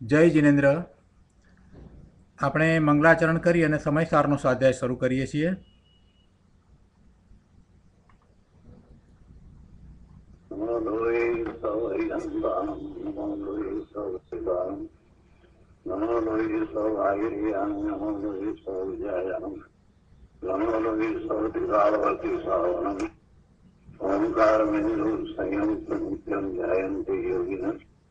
જય જિનેન્દ્ર આપણે મંગળાચરણ કરી અને સમયસારનો સ્વાધ્યાય શરૂ કરીએ છીએ ઓમકાર સંયુક્ત નિત્યમ જયંતિ યોગિના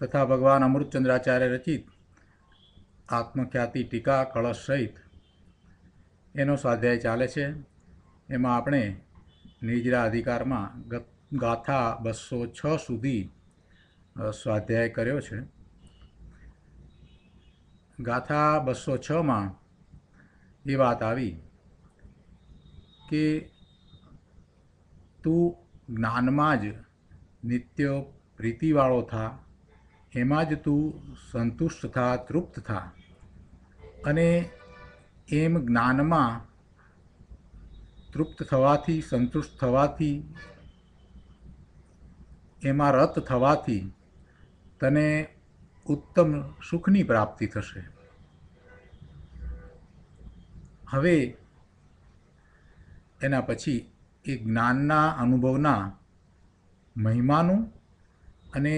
તથા ભગવાન અમૃતચંદ્રાચાર્ય રચિત આત્મખ્યાતિ ટીકા કળશ સહિત એનો સ્વાધ્યાય ચાલે છે એમાં આપણે નિજરા અધિકારમાં ગાથા બસો છ સુધી સ્વાધ્યાય કર્યો છે ગાથા બસો છમાં એ વાત આવી કે તું જ્ઞાનમાં જ નિત્ય પ્રીતિવાળો થા એમાં જ તું સંતુષ્ટ થા તૃપ્ત થા અને એમ જ્ઞાનમાં તૃપ્ત થવાથી સંતુષ્ટ થવાથી એમાં રત થવાથી તને ઉત્તમ સુખની પ્રાપ્તિ થશે હવે એના પછી એ જ્ઞાનના અનુભવના મહિમાનું અને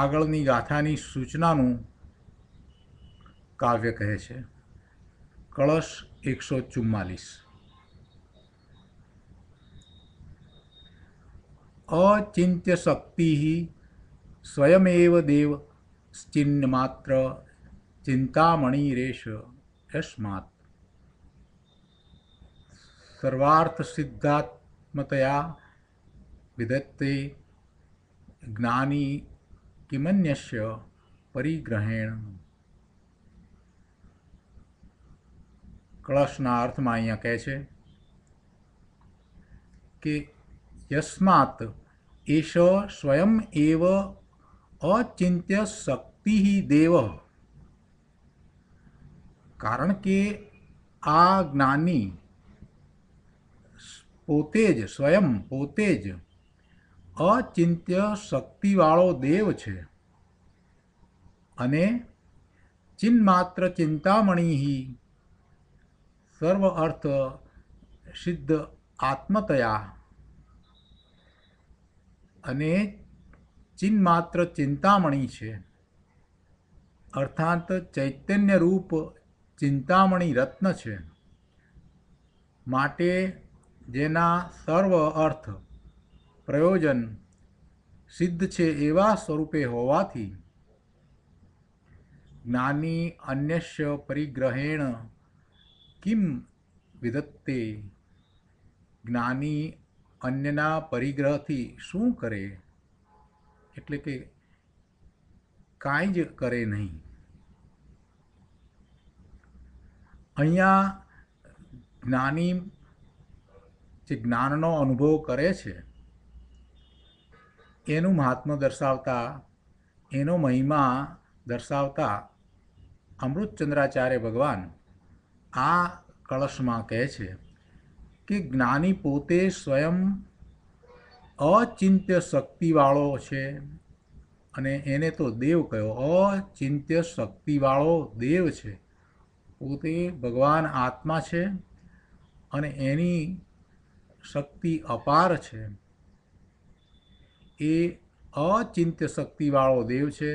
આગળની ગાથાની સૂચનાનું કાવ્ય કહે છે કળશ એકસો ચુમ્માલીસ અચિંત્ય શક્તિ સ્વયમેવ દેવ ચિન્માત્ર રેશ યસ્માત સર્વાર્થ સિદ્ધાત્મતયા વિદત્તે જ્ઞાની કિમન્યસ્ય પરિગ્રહેણ કળશના અર્થમાં અહીંયા કહે છે કે યસ્માત એશ સ્વયં એવ અચિંત્ય શક્તિ દેવ કારણ કે આ જ્ઞાની પોતે જ સ્વયં પોતે જ અચિંત્ય શક્તિવાળો દેવ છે અને ચિન્ન માત્ર ચિંતામણી સર્વ અર્થ સિદ્ધ આત્મતયા અને ચિન્ન માત્ર ચિંતામણી છે અર્થાત ચૈતન્ય રૂપ ચિંતામણી રત્ન છે માટે જેના સર્વ અર્થ પ્રયોજન સિદ્ધ છે એવા સ્વરૂપે હોવાથી જ્ઞાની અન્યશ્ય પરિગ્રહેણ કિમ વિદત્તે જ્ઞાની અન્યના પરિગ્રહથી શું કરે એટલે કે કાંઈ જ કરે નહીં અહીંયા જ્ઞાની જે જ્ઞાનનો અનુભવ કરે છે એનું મહાત્મ્ય દર્શાવતા એનો મહિમા દર્શાવતા અમૃતચંદ્રાચાર્ય ભગવાન આ કળશમાં કહે છે કે જ્ઞાની પોતે સ્વયં અચિંત્ય શક્તિવાળો છે અને એને તો દેવ કહ્યો અચિંત્ય શક્તિવાળો દેવ છે પોતે ભગવાન આત્મા છે અને એની શક્તિ અપાર છે એ અચિંત્ય શક્તિવાળો દેવ છે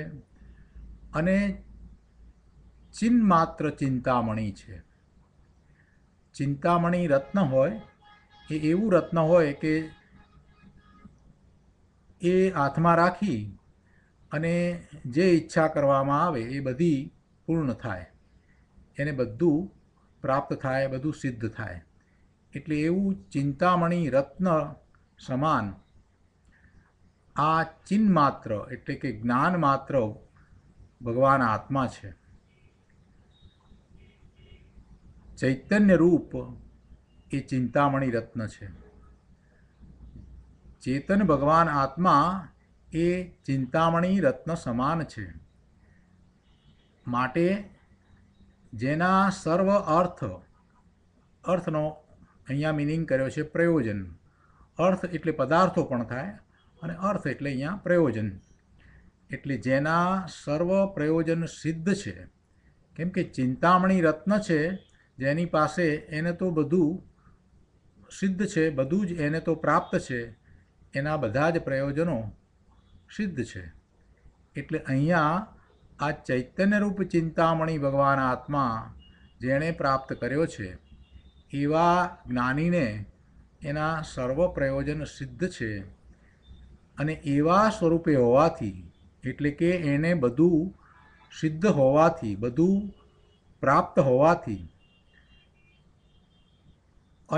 અને ચિન્માત્ર ચિંતામણી છે ચિંતામણી રત્ન હોય એ એવું રત્ન હોય કે એ હાથમાં રાખી અને જે ઈચ્છા કરવામાં આવે એ બધી પૂર્ણ થાય એને બધું પ્રાપ્ત થાય બધું સિદ્ધ થાય એટલે એવું ચિંતામણી રત્ન સમાન આ ચિન્હ માત્ર એટલે કે જ્ઞાન માત્ર ભગવાન આત્મા છે ચૈતન્ય રૂપ એ ચિંતામણી રત્ન છે ચેતન ભગવાન આત્મા એ ચિંતામણી રત્ન સમાન છે માટે જેના સર્વ અર્થ અર્થનો અહીંયા મિનિંગ કર્યો છે પ્રયોજન અર્થ એટલે પદાર્થો પણ થાય અને અર્થ એટલે અહીંયા પ્રયોજન એટલે જેના સર્વ પ્રયોજન સિદ્ધ છે કેમ કે ચિંતામણી રત્ન છે જેની પાસે એને તો બધું સિદ્ધ છે બધું જ એને તો પ્રાપ્ત છે એના બધા જ પ્રયોજનો સિદ્ધ છે એટલે અહીંયા આ ચૈતન્યરૂપ ચિંતામણી ભગવાન આત્મા જેણે પ્રાપ્ત કર્યો છે એવા જ્ઞાનીને એના સર્વ પ્રયોજન સિદ્ધ છે અને એવા સ્વરૂપે હોવાથી એટલે કે એને બધું સિદ્ધ હોવાથી બધું પ્રાપ્ત હોવાથી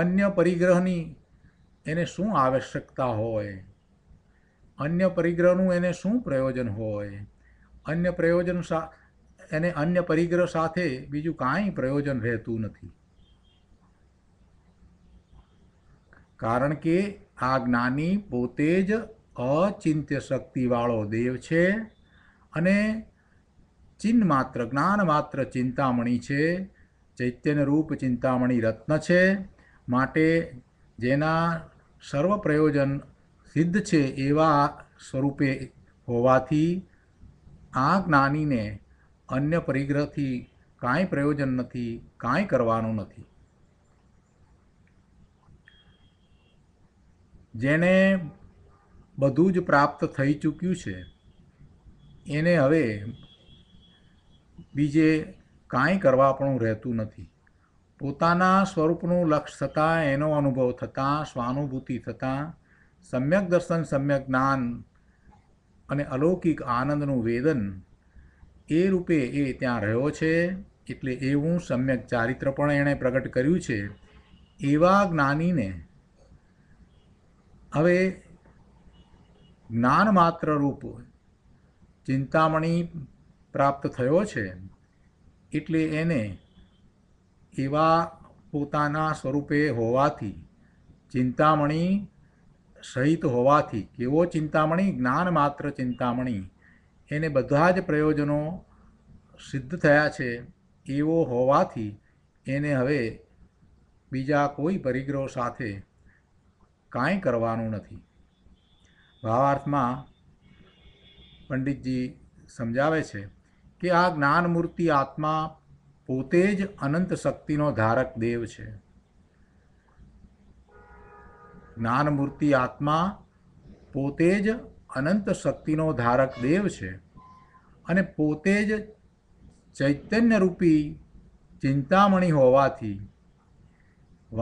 અન્ય પરિગ્રહની એને શું આવશ્યકતા હોય અન્ય પરિગ્રહનું એને શું પ્રયોજન હોય અન્ય પ્રયોજન એને અન્ય પરિગ્રહ સાથે બીજું કાંઈ પ્રયોજન રહેતું નથી કારણ કે આ જ્ઞાની પોતે જ અચિંત્ય શક્તિવાળો દેવ છે અને ચિન્હ માત્ર જ્ઞાન માત્ર ચિંતામણી છે ચૈત્યન રૂપ ચિંતામણી રત્ન છે માટે જેના સર્વ પ્રયોજન સિદ્ધ છે એવા સ્વરૂપે હોવાથી આ જ્ઞાનીને અન્ય પરિગ્રહથી કાંઈ પ્રયોજન નથી કાંઈ કરવાનું નથી જેને બધું જ પ્રાપ્ત થઈ ચૂક્યું છે એને હવે બીજે કાંઈ કરવા પણ રહેતું નથી પોતાના સ્વરૂપનું લક્ષ થતાં એનો અનુભવ થતાં સ્વાનુભૂતિ થતાં સમ્યક દર્શન સમ્યક જ્ઞાન અને અલૌકિક આનંદનું વેદન એ રૂપે એ ત્યાં રહ્યો છે એટલે એવું સમ્યક ચારિત્ર પણ એણે પ્રગટ કર્યું છે એવા જ્ઞાનીને હવે જ્ઞાન માત્ર રૂપ ચિંતામણી પ્રાપ્ત થયો છે એટલે એને એવા પોતાના સ્વરૂપે હોવાથી ચિંતામણી સહિત હોવાથી કેવો ચિંતામણી જ્ઞાન માત્ર ચિંતામણી એને બધા જ પ્રયોજનો સિદ્ધ થયા છે એવો હોવાથી એને હવે બીજા કોઈ પરિગ્રહ સાથે કાંઈ કરવાનું નથી ભાવાર્થમાં પંડિતજી સમજાવે છે કે આ જ્ઞાનમૂર્તિ આત્મા પોતે જ અનંત શક્તિનો ધારક દેવ છે જ્ઞાનમૂર્તિ આત્મા પોતે જ અનંત શક્તિનો ધારક દેવ છે અને પોતે જ ચૈતન્યરૂપી ચિંતામણી હોવાથી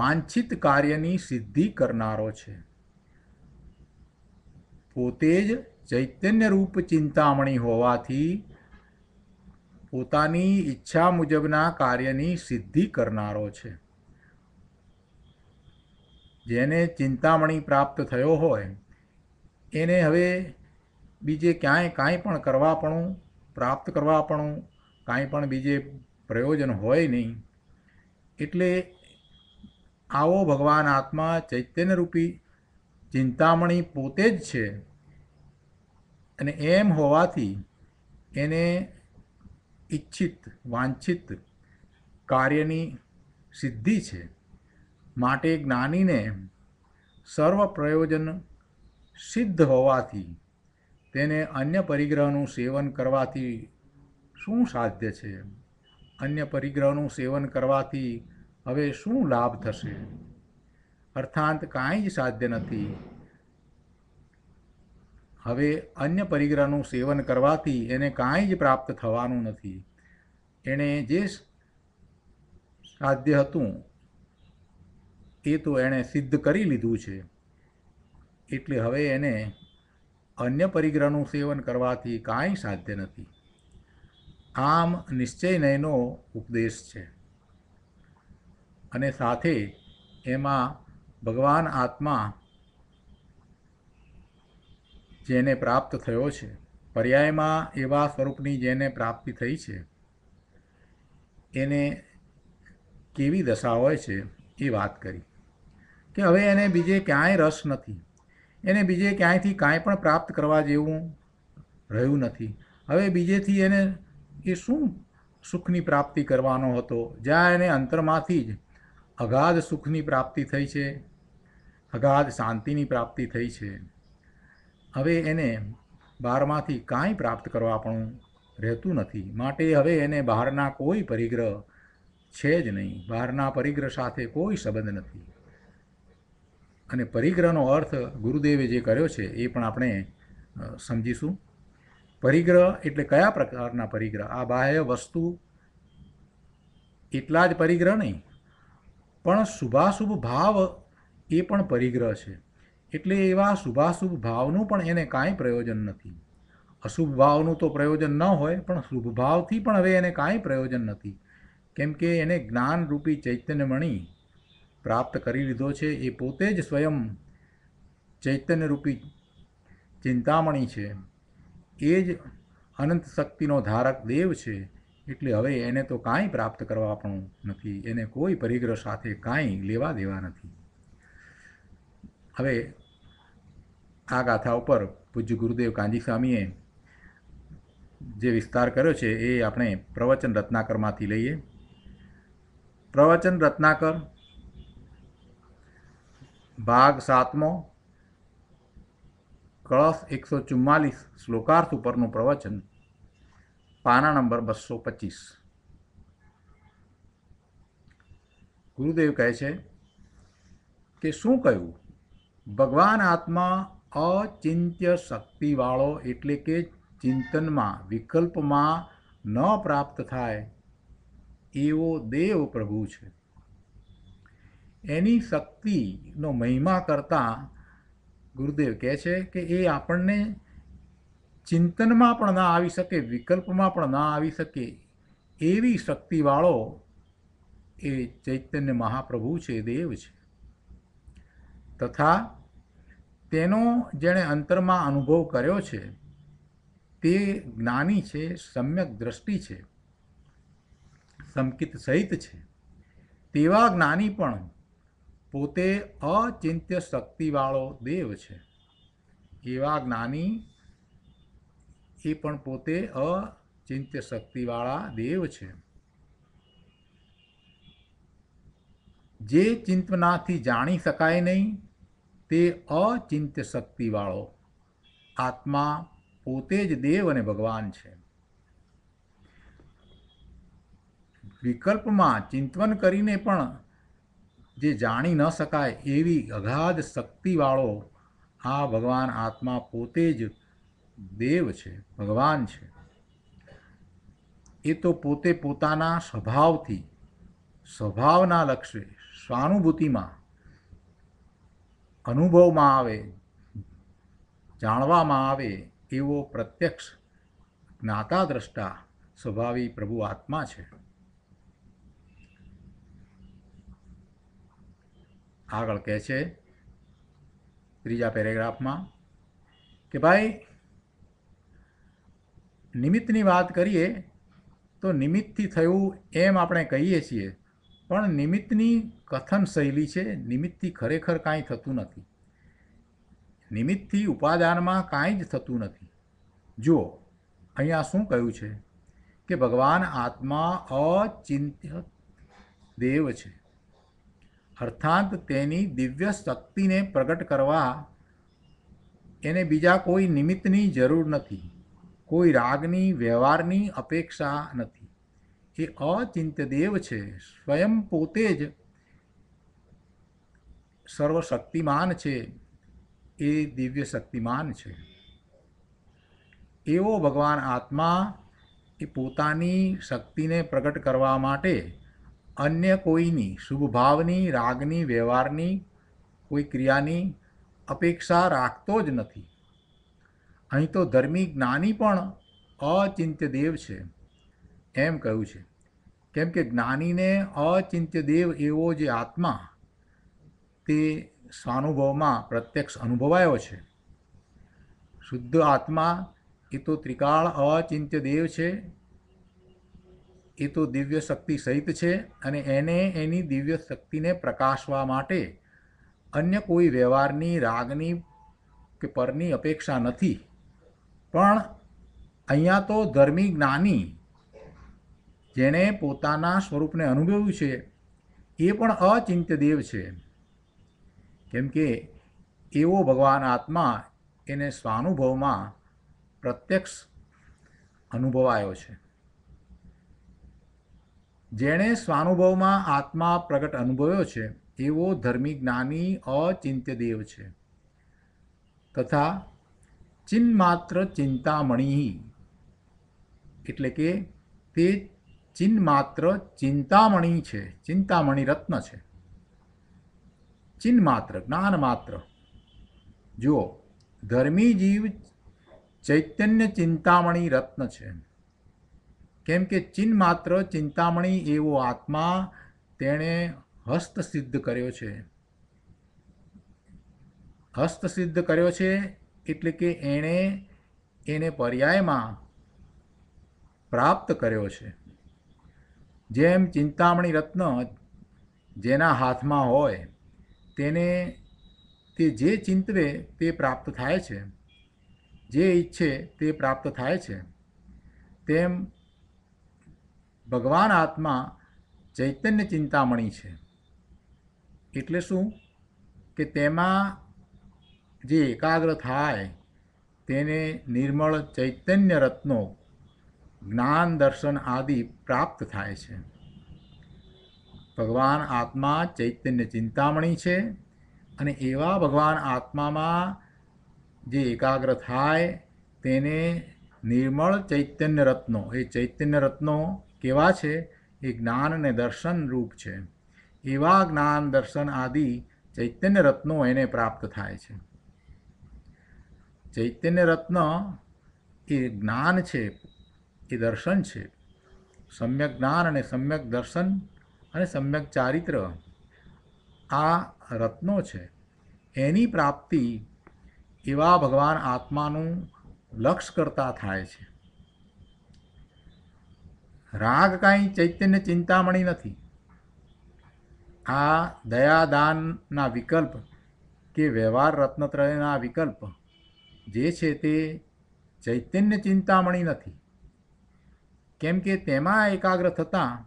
વાંછિત કાર્યની સિદ્ધિ કરનારો છે પોતે જ ચૈતન્ય રૂપ ચિંતામણી હોવાથી પોતાની ઈચ્છા મુજબના કાર્યની સિદ્ધિ કરનારો છે જેને ચિંતામણી પ્રાપ્ત થયો હોય એને હવે બીજે ક્યાંય કાંઈ પણ કરવાપણું પ્રાપ્ત કરવાપણું કાંઈ પણ બીજે પ્રયોજન હોય નહીં એટલે આવો ભગવાન આત્મા ચૈતન્યરૂપી ચિંતામણી પોતે જ છે અને એમ હોવાથી એને ઈચ્છિત વાંછિત કાર્યની સિદ્ધિ છે માટે જ્ઞાનીને સર્વ પ્રયોજન સિદ્ધ હોવાથી તેને અન્ય પરિગ્રહનું સેવન કરવાથી શું સાધ્ય છે અન્ય પરિગ્રહનું સેવન કરવાથી હવે શું લાભ થશે અર્થાંત કાંઈ જ સાધ્ય નથી હવે અન્ય પરિગ્રહનું સેવન કરવાથી એને કાંઈ જ પ્રાપ્ત થવાનું નથી એણે જે સાધ્ય હતું એ તો એણે સિદ્ધ કરી લીધું છે એટલે હવે એને અન્ય પરિગ્રહનું સેવન કરવાથી કાંઈ સાધ્ય નથી આમ નિશ્ચય નયનો ઉપદેશ છે અને સાથે એમાં ભગવાન આત્મા જેને પ્રાપ્ત થયો છે પર્યાયમાં એવા સ્વરૂપની જેને પ્રાપ્તિ થઈ છે એને કેવી દશા હોય છે એ વાત કરી કે હવે એને બીજે ક્યાંય રસ નથી એને બીજે ક્યાંયથી કાંઈ પણ પ્રાપ્ત કરવા જેવું રહ્યું નથી હવે બીજેથી એને એ શું સુખની પ્રાપ્તિ કરવાનો હતો જ્યાં એને અંતરમાંથી જ અગાધ સુખની પ્રાપ્તિ થઈ છે અગાધ શાંતિની પ્રાપ્તિ થઈ છે હવે એને બહારમાંથી કાંઈ પ્રાપ્ત કરવા પણ રહેતું નથી માટે હવે એને બહારના કોઈ પરિગ્રહ છે જ નહીં બહારના પરિગ્રહ સાથે કોઈ સંબંધ નથી અને પરિગ્રહનો અર્થ ગુરુદેવે જે કર્યો છે એ પણ આપણે સમજીશું પરિગ્રહ એટલે કયા પ્રકારના પરિગ્રહ આ બાહ્ય વસ્તુ એટલા જ પરિગ્રહ નહીં પણ શુભાશુભ ભાવ એ પણ પરિગ્રહ છે એટલે એવા શુભાશુભ ભાવનું પણ એને કાંઈ પ્રયોજન નથી અશુભ ભાવનું તો પ્રયોજન ન હોય પણ શુભ ભાવથી પણ હવે એને કાંઈ પ્રયોજન નથી કેમ કે એને જ્ઞાનરૂપી ચૈતન્યમણી પ્રાપ્ત કરી લીધો છે એ પોતે જ સ્વયં ચૈતન્યરૂપી ચિંતામણી છે એ જ અનંત શક્તિનો ધારક દેવ છે એટલે હવે એને તો કાંઈ પ્રાપ્ત કરવા પણ નથી એને કોઈ પરિગ્રહ સાથે કાંઈ લેવા દેવા નથી હવે આ ગાથા ઉપર પૂજ્ય ગુરુદેવ કાંજી સ્વામીએ જે વિસ્તાર કર્યો છે એ આપણે પ્રવચન રત્નાકરમાંથી લઈએ પ્રવચન રત્નાકર ભાગ સાતમો કળશ એકસો ચુમ્માલીસ શ્લોકાર્થ ઉપરનું પ્રવચન પાના નંબર બસો પચીસ ગુરુદેવ કહે છે કે શું કહ્યું ભગવાન આત્મા અચિંત્ય શક્તિવાળો એટલે કે ચિંતનમાં વિકલ્પમાં ન પ્રાપ્ત થાય એવો દેવ પ્રભુ છે એની શક્તિનો મહિમા કરતાં ગુરુદેવ કહે છે કે એ આપણને ચિંતનમાં પણ ના આવી શકે વિકલ્પમાં પણ ના આવી શકે એવી શક્તિવાળો એ ચૈતન્ય મહાપ્રભુ છે દેવ છે તથા તેનો જેણે અંતરમાં અનુભવ કર્યો છે તે જ્ઞાની છે સમ્યક દ્રષ્ટિ છે સંકિત સહિત છે તેવા જ્ઞાની પણ પોતે અચિંત્ય શક્તિવાળો દેવ છે એવા જ્ઞાની એ પણ પોતે અચિંત્ય શક્તિવાળા દેવ છે જે ચિંતનાથી જાણી શકાય નહીં તે અચિંત્ય શક્તિવાળો આત્મા પોતે જ દેવ અને ભગવાન છે વિકલ્પમાં ચિંતવન કરીને પણ જે જાણી ન શકાય એવી અગાધ શક્તિવાળો આ ભગવાન આત્મા પોતે જ દેવ છે ભગવાન છે એ તો પોતે પોતાના સ્વભાવથી સ્વભાવના લક્ષે સ્વાનુભૂતિમાં અનુભવમાં આવે જાણવામાં આવે એવો પ્રત્યક્ષ જ્ઞાતા દ્રષ્ટા સ્વભાવી પ્રભુ આત્મા છે આગળ કહે છે ત્રીજા પેરેગ્રાફમાં કે ભાઈ નિમિત્તની વાત કરીએ તો નિમિત્તથી થયું એમ આપણે કહીએ છીએ પણ નિમિત્તની કથન શૈલી છે નિમિત્તથી ખરેખર કાંઈ થતું નથી નિમિત્તથી ઉપાદાનમાં કાંઈ જ થતું નથી જુઓ અહીંયા શું કહ્યું છે કે ભગવાન આત્મા અચિંત્ય દેવ છે અર્થાત તેની દિવ્ય શક્તિને પ્રગટ કરવા એને બીજા કોઈ નિમિત્તની જરૂર નથી કોઈ રાગની વ્યવહારની અપેક્ષા નથી એ અચિંત્ય દેવ છે સ્વયં પોતે જ સર્વશક્તિમાન છે એ દિવ્ય શક્તિમાન છે એવો ભગવાન આત્મા એ પોતાની શક્તિને પ્રગટ કરવા માટે અન્ય કોઈની શુભભાવની રાગની વ્યવહારની કોઈ ક્રિયાની અપેક્ષા રાખતો જ નથી અહીં તો ધર્મી જ્ઞાની પણ અચિંત્ય દેવ છે એમ કહ્યું છે કેમ કે જ્ઞાનીને અચિંત્ય દેવ એવો જે આત્મા તે સ્વાનુભવમાં પ્રત્યક્ષ અનુભવાયો છે શુદ્ધ આત્મા એ તો ત્રિકાળ અચિંત્ય દેવ છે એ તો દિવ્ય શક્તિ સહિત છે અને એને એની દિવ્ય શક્તિને પ્રકાશવા માટે અન્ય કોઈ વ્યવહારની રાગની કે પરની અપેક્ષા નથી પણ અહીંયા તો ધર્મી જ્ઞાની જેણે પોતાના સ્વરૂપને અનુભવ્યું છે એ પણ અચિંત્ય દેવ છે કેમ કે એવો ભગવાન આત્મા એને સ્વાનુભવમાં પ્રત્યક્ષ અનુભવાયો છે જેણે સ્વાનુભવમાં આત્મા પ્રગટ અનુભવ્યો છે એવો ધર્મી જ્ઞાની અચિંત્ય દેવ છે તથા ચિન્માત્ર ચિંતામણી એટલે કે તે ચિહ્ન માત્ર ચિંતામણી છે ચિંતામણી રત્ન છે ચિન્હ માત્ર જ્ઞાન માત્ર જુઓ ધર્મી જીવ ચૈતન્ય ચિંતામણી રત્ન છે કેમ કે ચિન્હ માત્ર ચિંતામણી એવો આત્મા તેણે હસ્તસિદ્ધ કર્યો છે હસ્તસિદ્ધ કર્યો છે એટલે કે એણે એને પર્યાયમાં પ્રાપ્ત કર્યો છે જેમ ચિંતામણી રત્ન જેના હાથમાં હોય તેને તે જે ચિંતવે તે પ્રાપ્ત થાય છે જે ઈચ્છે તે પ્રાપ્ત થાય છે તેમ ભગવાન આત્મા ચૈતન્ય ચિંતામણી છે એટલે શું કે તેમાં જે એકાગ્ર થાય તેને નિર્મળ ચૈતન્ય રત્નો જ્ઞાન દર્શન આદિ પ્રાપ્ત થાય છે ભગવાન આત્મા ચૈતન્ય ચિંતામણી છે અને એવા ભગવાન આત્મામાં જે એકાગ્ર થાય તેને નિર્મળ ચૈતન્ય રત્નો એ ચૈતન્ય રત્નો કેવા છે એ જ્ઞાન અને દર્શન રૂપ છે એવા જ્ઞાન દર્શન આદિ ચૈતન્ય રત્નો એને પ્રાપ્ત થાય છે ચૈતન્ય રત્ન એ જ્ઞાન છે એ દર્શન છે સમ્યક જ્ઞાન અને સમ્યક દર્શન અને સમ્યક ચારિત્ર આ રત્નો છે એની પ્રાપ્તિ એવા ભગવાન આત્માનું લક્ષ કરતા થાય છે રાગ કાંઈ ચૈતન્ય ચિંતામણી નથી આ દયાદાનના વિકલ્પ કે વ્યવહાર રત્નત્રયના વિકલ્પ જે છે તે ચૈતન્ય ચિંતામણી નથી કેમ કે તેમાં એકાગ્ર થતાં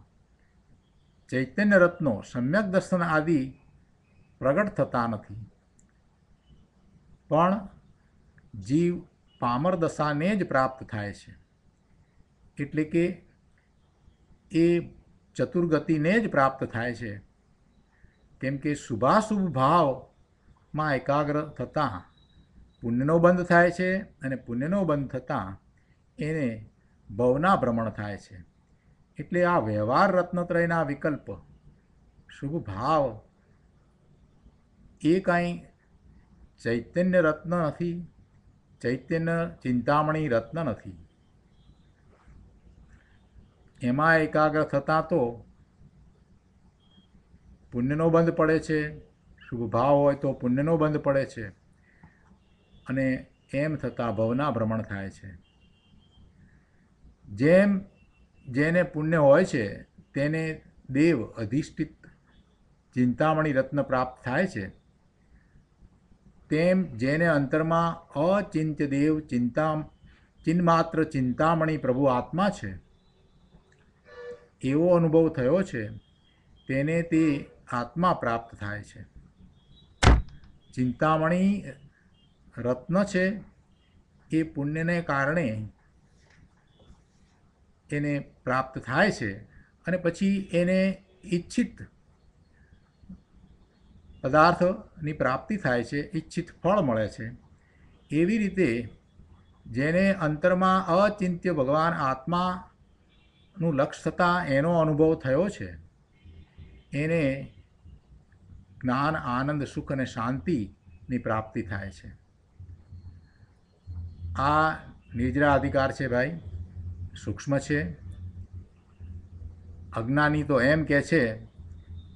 ચૈતન્ય રત્નો સમ્યક દર્શન આદિ પ્રગટ થતા નથી પણ જીવ પામર દશાને જ પ્રાપ્ત થાય છે એટલે કે એ ચતુર્ગતિને જ પ્રાપ્ત થાય છે કેમ કે શુભાશુભ ભાવમાં એકાગ્ર થતાં પુણ્યનો બંધ થાય છે અને પુણ્યનો બંધ થતાં એને ભવના ભ્રમણ થાય છે એટલે આ વ્યવહાર રત્નત્રયના વિકલ્પ શુભ ભાવ એ કાંઈ ચૈતન્ય રત્ન નથી ચૈતન્ય ચિંતામણી રત્ન નથી એમાં એકાગ્ર થતાં તો પુણ્યનો બંધ પડે છે શુભ ભાવ હોય તો પુણ્યનો બંધ પડે છે અને એમ થતાં ભવના ભ્રમણ થાય છે જેમ જેને પુણ્ય હોય છે તેને દેવ અધિષ્ઠિત ચિંતામણી રત્ન પ્રાપ્ત થાય છે તેમ જેને અંતરમાં અચિંત દેવ ચિંતા ચિન્માત્ર ચિંતામણી પ્રભુ આત્મા છે એવો અનુભવ થયો છે તેને તે આત્મા પ્રાપ્ત થાય છે ચિંતામણી રત્ન છે એ પુણ્યને કારણે એને પ્રાપ્ત થાય છે અને પછી એને ઈચ્છિત પદાર્થની પ્રાપ્તિ થાય છે ઈચ્છિત ફળ મળે છે એવી રીતે જેને અંતરમાં અચિંત્ય ભગવાન આત્માનું લક્ષ થતાં એનો અનુભવ થયો છે એને જ્ઞાન આનંદ સુખ અને શાંતિની પ્રાપ્તિ થાય છે આ નિજરા અધિકાર છે ભાઈ સૂક્ષ્મ છે અજ્ઞાની તો એમ કહે છે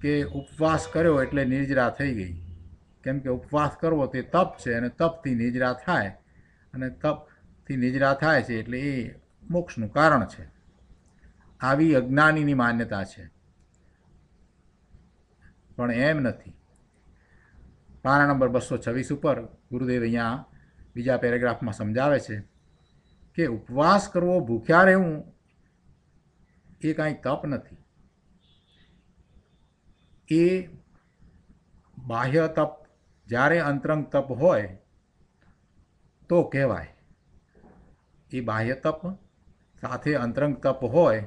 કે ઉપવાસ કર્યો એટલે નિર્જરા થઈ ગઈ કેમ કે ઉપવાસ કરવો તે તપ છે અને તપથી નિજરા થાય અને તપથી નિજરા થાય છે એટલે એ મોક્ષનું કારણ છે આવી અજ્ઞાનીની માન્યતા છે પણ એમ નથી પાના નંબર બસો છવ્વીસ ઉપર ગુરુદેવ અહીંયા બીજા પેરેગ્રાફમાં સમજાવે છે કે ઉપવાસ કરવો ભૂખ્યા રહેવું એ કાંઈ તપ નથી એ બાહ્ય તપ જ્યારે અંતરંગ તપ હોય તો કહેવાય એ બાહ્ય તપ સાથે અંતરંગ તપ હોય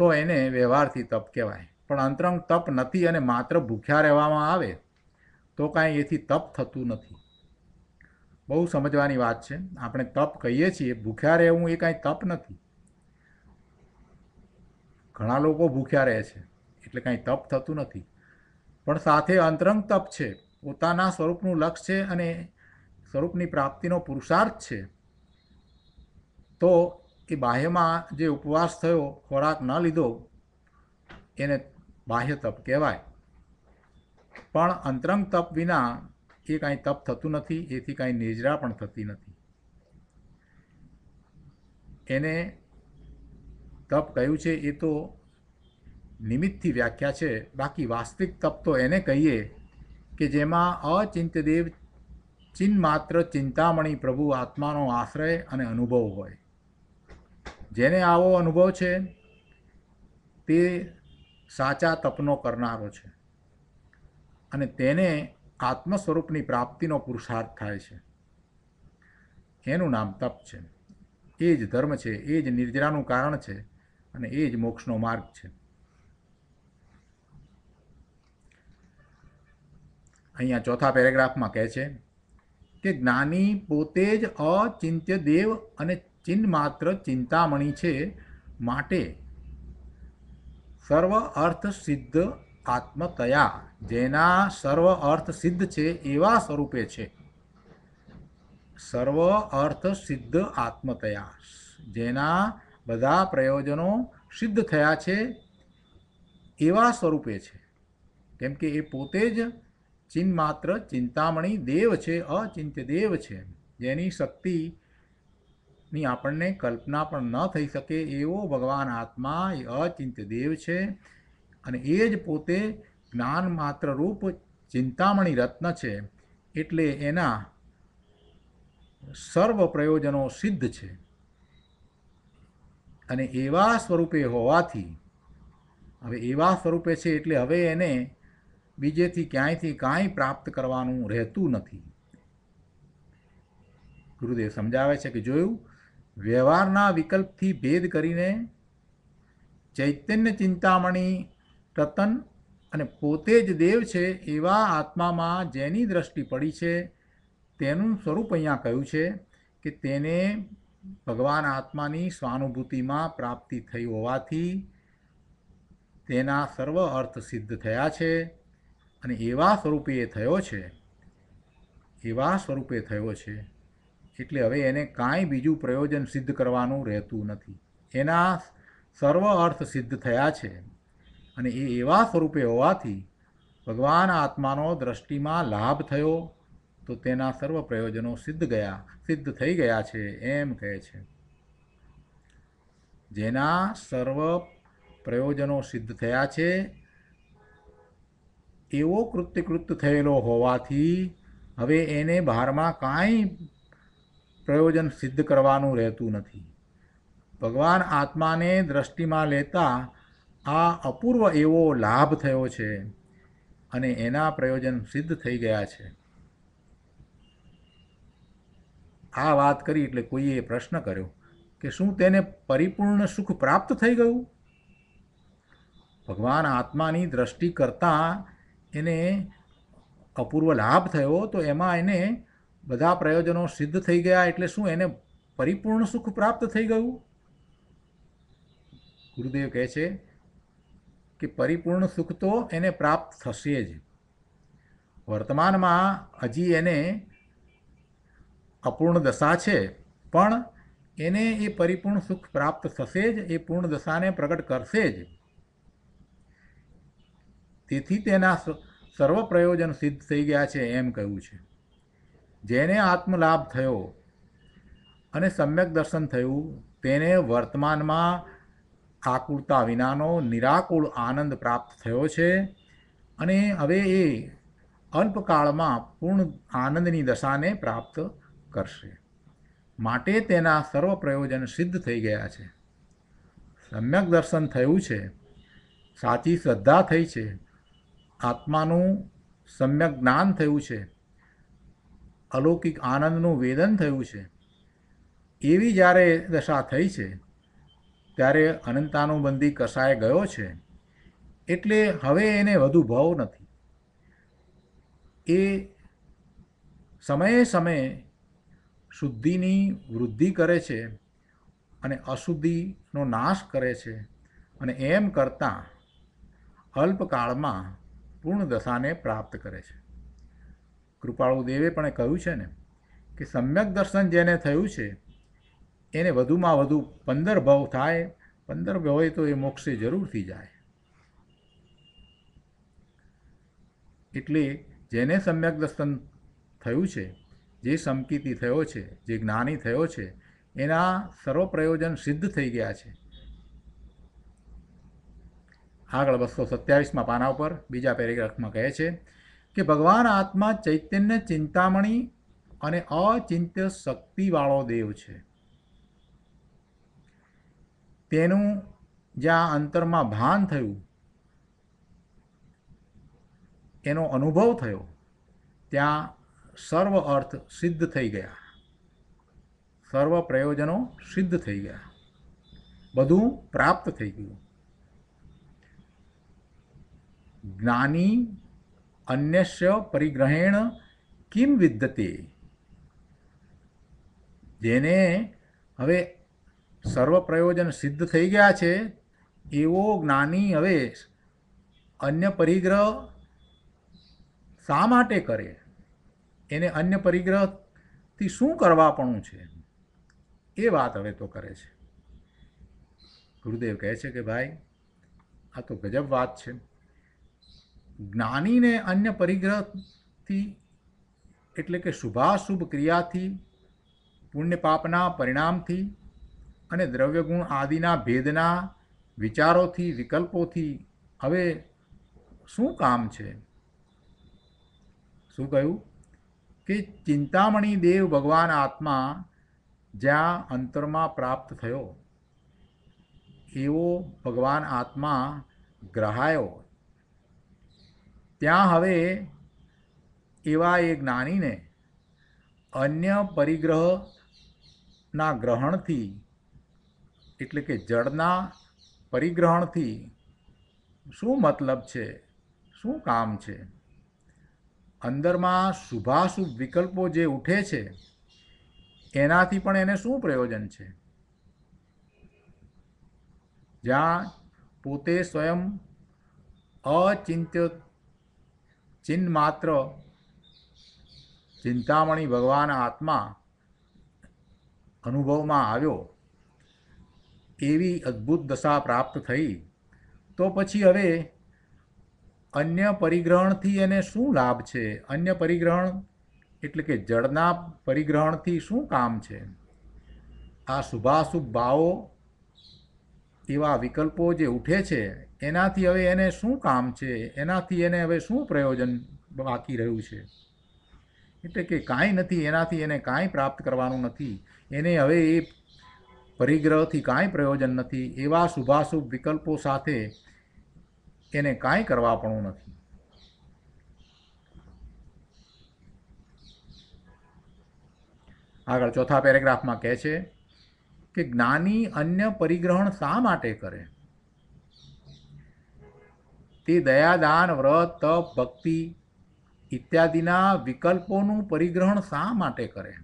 તો એને વ્યવહારથી તપ કહેવાય પણ અંતરંગ તપ નથી અને માત્ર ભૂખ્યા રહેવામાં આવે તો કાંઈ એથી તપ થતું નથી બહુ સમજવાની વાત છે આપણે તપ કહીએ છીએ ભૂખ્યા રહેવું એ કાંઈ તપ નથી ઘણા લોકો ભૂખ્યા રહે છે એટલે કાંઈ તપ થતું નથી પણ સાથે અંતરંગ તપ છે પોતાના સ્વરૂપનું લક્ષ્ય છે અને સ્વરૂપની પ્રાપ્તિનો પુરુષાર્થ છે તો એ બાહ્યમાં જે ઉપવાસ થયો ખોરાક ન લીધો એને બાહ્ય તપ કહેવાય પણ અંતરંગ તપ વિના એ કાંઈ તપ થતું નથી એથી કાંઈ નેજરા પણ થતી નથી એને તપ કહ્યું છે એ તો નિમિત્તથી વ્યાખ્યા છે બાકી વાસ્તવિક તપ તો એને કહીએ કે જેમાં અચિંત્યદેવ ચિન્ન માત્ર ચિંતામણી પ્રભુ આત્માનો આશ્રય અને અનુભવ હોય જેને આવો અનુભવ છે તે સાચા તપનો કરનારો છે અને તેને આત્મ સ્વરૂપની પ્રાપ્તિનો પુરુષાર્થ થાય છે એનું નામ તપ છે એ જ ધર્મ છે એ જ નિર્જરાનું કારણ છે અને એ જ મોક્ષનો માર્ગ છે અહીંયા ચોથા પેરેગ્રાફમાં કહે છે કે જ્ઞાની પોતે જ અચિંત્ય દેવ અને ચિન્હ માત્ર ચિંતામણી છે માટે સર્વ અર્થ સિદ્ધ આત્મતયા જેના સર્વ અર્થ સિદ્ધ છે એવા સ્વરૂપે છે સર્વ અર્થ સિદ્ધ આત્મતયા જેના બધા પ્રયોજનો સિદ્ધ થયા છે એવા સ્વરૂપે છે કેમ કે એ પોતે જ ચિન્માત્ર ચિંતામણી દેવ છે અચિંત્ય દેવ છે જેની શક્તિની આપણને કલ્પના પણ ન થઈ શકે એવો ભગવાન આત્મા એ અચિંત્ય દેવ છે અને એ જ પોતે જ્ઞાન માત્ર રૂપ ચિંતામણી રત્ન છે એટલે એના સર્વ પ્રયોજનો સિદ્ધ છે અને એવા સ્વરૂપે હોવાથી હવે એવા સ્વરૂપે છે એટલે હવે એને બીજેથી ક્યાંયથી કાંઈ પ્રાપ્ત કરવાનું રહેતું નથી ગુરુદેવ સમજાવે છે કે જોયું વ્યવહારના વિકલ્પથી ભેદ કરીને ચૈતન્ય ચિંતામણી રતન અને પોતે જ દેવ છે એવા આત્મામાં જેની દ્રષ્ટિ પડી છે તેનું સ્વરૂપ અહીંયા કહ્યું છે કે તેને ભગવાન આત્માની સ્વાનુભૂતિમાં પ્રાપ્તિ થઈ હોવાથી તેના સર્વ અર્થ સિદ્ધ થયા છે અને એવા સ્વરૂપે એ થયો છે એવા સ્વરૂપે થયો છે એટલે હવે એને કાંઈ બીજું પ્રયોજન સિદ્ધ કરવાનું રહેતું નથી એના સર્વ અર્થ સિદ્ધ થયા છે અને એ એવા સ્વરૂપે હોવાથી ભગવાન આત્માનો દ્રષ્ટિમાં લાભ થયો તો તેના સર્વ પ્રયોજનો સિદ્ધ ગયા સિદ્ધ થઈ ગયા છે એમ કહે છે જેના સર્વ પ્રયોજનો સિદ્ધ થયા છે એવો કૃત્યકૃત થયેલો હોવાથી હવે એને બહારમાં કાંઈ પ્રયોજન સિદ્ધ કરવાનું રહેતું નથી ભગવાન આત્માને દ્રષ્ટિમાં લેતા આ અપૂર્વ એવો લાભ થયો છે અને એના પ્રયોજન સિદ્ધ થઈ ગયા છે આ વાત કરી એટલે કોઈએ પ્રશ્ન કર્યો કે શું તેને પરિપૂર્ણ સુખ પ્રાપ્ત થઈ ગયું ભગવાન આત્માની દ્રષ્ટિ કરતાં એને અપૂર્વ લાભ થયો તો એમાં એને બધા પ્રયોજનો સિદ્ધ થઈ ગયા એટલે શું એને પરિપૂર્ણ સુખ પ્રાપ્ત થઈ ગયું ગુરુદેવ કહે છે કે પરિપૂર્ણ સુખ તો એને પ્રાપ્ત થશે જ વર્તમાનમાં હજી એને અપૂર્ણ દશા છે પણ એને એ પરિપૂર્ણ સુખ પ્રાપ્ત થશે જ એ પૂર્ણ દશાને પ્રગટ કરશે જ તેથી તેના સર્વ પ્રયોજન સિદ્ધ થઈ ગયા છે એમ કહ્યું છે જેને આત્મલાભ થયો અને સમ્યક દર્શન થયું તેને વર્તમાનમાં આકુળતા વિનાનો નિરાકુળ આનંદ પ્રાપ્ત થયો છે અને હવે એ અલ્પકાળમાં પૂર્ણ આનંદની દશાને પ્રાપ્ત કરશે માટે તેના સર્વ પ્રયોજન સિદ્ધ થઈ ગયા છે સમ્યક દર્શન થયું છે સાચી શ્રદ્ધા થઈ છે આત્માનું સમ્યક જ્ઞાન થયું છે અલૌકિક આનંદનું વેદન થયું છે એવી જ્યારે દશા થઈ છે ત્યારે અનંતાનુબંધી કસાય ગયો છે એટલે હવે એને વધુ ભાવ નથી એ સમયે સમયે શુદ્ધિની વૃદ્ધિ કરે છે અને અશુદ્ધિનો નાશ કરે છે અને એમ કરતાં અલ્પકાળમાં પૂર્ણ દશાને પ્રાપ્ત કરે છે કૃપાળુ દેવે પણ કહ્યું છે ને કે સમ્યક દર્શન જેને થયું છે એને વધુમાં વધુ પંદર ભાવ થાય પંદર ભાવ હોય તો એ મોક્ષે જરૂરથી જાય એટલે જેને સમ્યક દર્શન થયું છે જે સમકીતિ થયો છે જે જ્ઞાની થયો છે એના સર્વ પ્રયોજન સિદ્ધ થઈ ગયા છે આગળ બસો સત્યાવીસમાં પાના ઉપર બીજા પેરેગ્રાફમાં કહે છે કે ભગવાન આત્મા ચૈતન્ય ચિંતામણી અને અચિંત્ય શક્તિવાળો દેવ છે તેનું જ્યાં અંતરમાં ભાન થયું એનો અનુભવ થયો ત્યાં સર્વ અર્થ સિદ્ધ થઈ ગયા સર્વ પ્રયોજનો સિદ્ધ થઈ ગયા બધું પ્રાપ્ત થઈ ગયું જ્ઞાની અન્યસ્ય પરિગ્રહેણ કિમ વિદ્ધતે જેને હવે સર્વ પ્રયોજન સિદ્ધ થઈ ગયા છે એવો જ્ઞાની હવે અન્ય પરિગ્રહ શા માટે કરે એને અન્ય પરિગ્રહથી શું કરવાપણું છે એ વાત હવે તો કરે છે ગુરુદેવ કહે છે કે ભાઈ આ તો ગજબ વાત છે જ્ઞાનીને અન્ય પરિગ્રહથી એટલે કે શુભાશુભ ક્રિયાથી પુણ્ય પાપના પરિણામથી અને દ્રવ્યગુણ આદિના ભેદના વિચારોથી વિકલ્પોથી હવે શું કામ છે શું કહ્યું કે ચિંતામણી દેવ ભગવાન આત્મા જ્યાં અંતરમાં પ્રાપ્ત થયો એવો ભગવાન આત્મા ગ્રહાયો ત્યાં હવે એવા એ જ્ઞાનીને અન્ય પરિગ્રહના ગ્રહણથી એટલે કે જળના પરિગ્રહણથી શું મતલબ છે શું કામ છે અંદરમાં શુભાશુભ વિકલ્પો જે ઉઠે છે એનાથી પણ એને શું પ્રયોજન છે જ્યાં પોતે સ્વયં અચિંત્ય ચિન્હ માત્ર ચિંતામણી ભગવાન આત્મા અનુભવમાં આવ્યો એવી અદ્ભુત દશા પ્રાપ્ત થઈ તો પછી હવે અન્ય પરિગ્રહણથી એને શું લાભ છે અન્ય પરિગ્રહણ એટલે કે જળના પરિગ્રહણથી શું કામ છે આ શુભાશુભ ભાવો એવા વિકલ્પો જે ઉઠે છે એનાથી હવે એને શું કામ છે એનાથી એને હવે શું પ્રયોજન બાકી રહ્યું છે એટલે કે કાંઈ નથી એનાથી એને કાંઈ પ્રાપ્ત કરવાનું નથી એને હવે એ પરિગ્રહથી કાંઈ પ્રયોજન નથી એવા શુભાશુભ વિકલ્પો સાથે એને કાંઈ કરવાપણું નથી આગળ ચોથા પેરેગ્રાફમાં કહે છે કે જ્ઞાની અન્ય પરિગ્રહણ શા માટે કરે તે દયાદાન વ્રત તપ ભક્તિ ઇત્યાદિના વિકલ્પોનું પરિગ્રહણ શા માટે કરે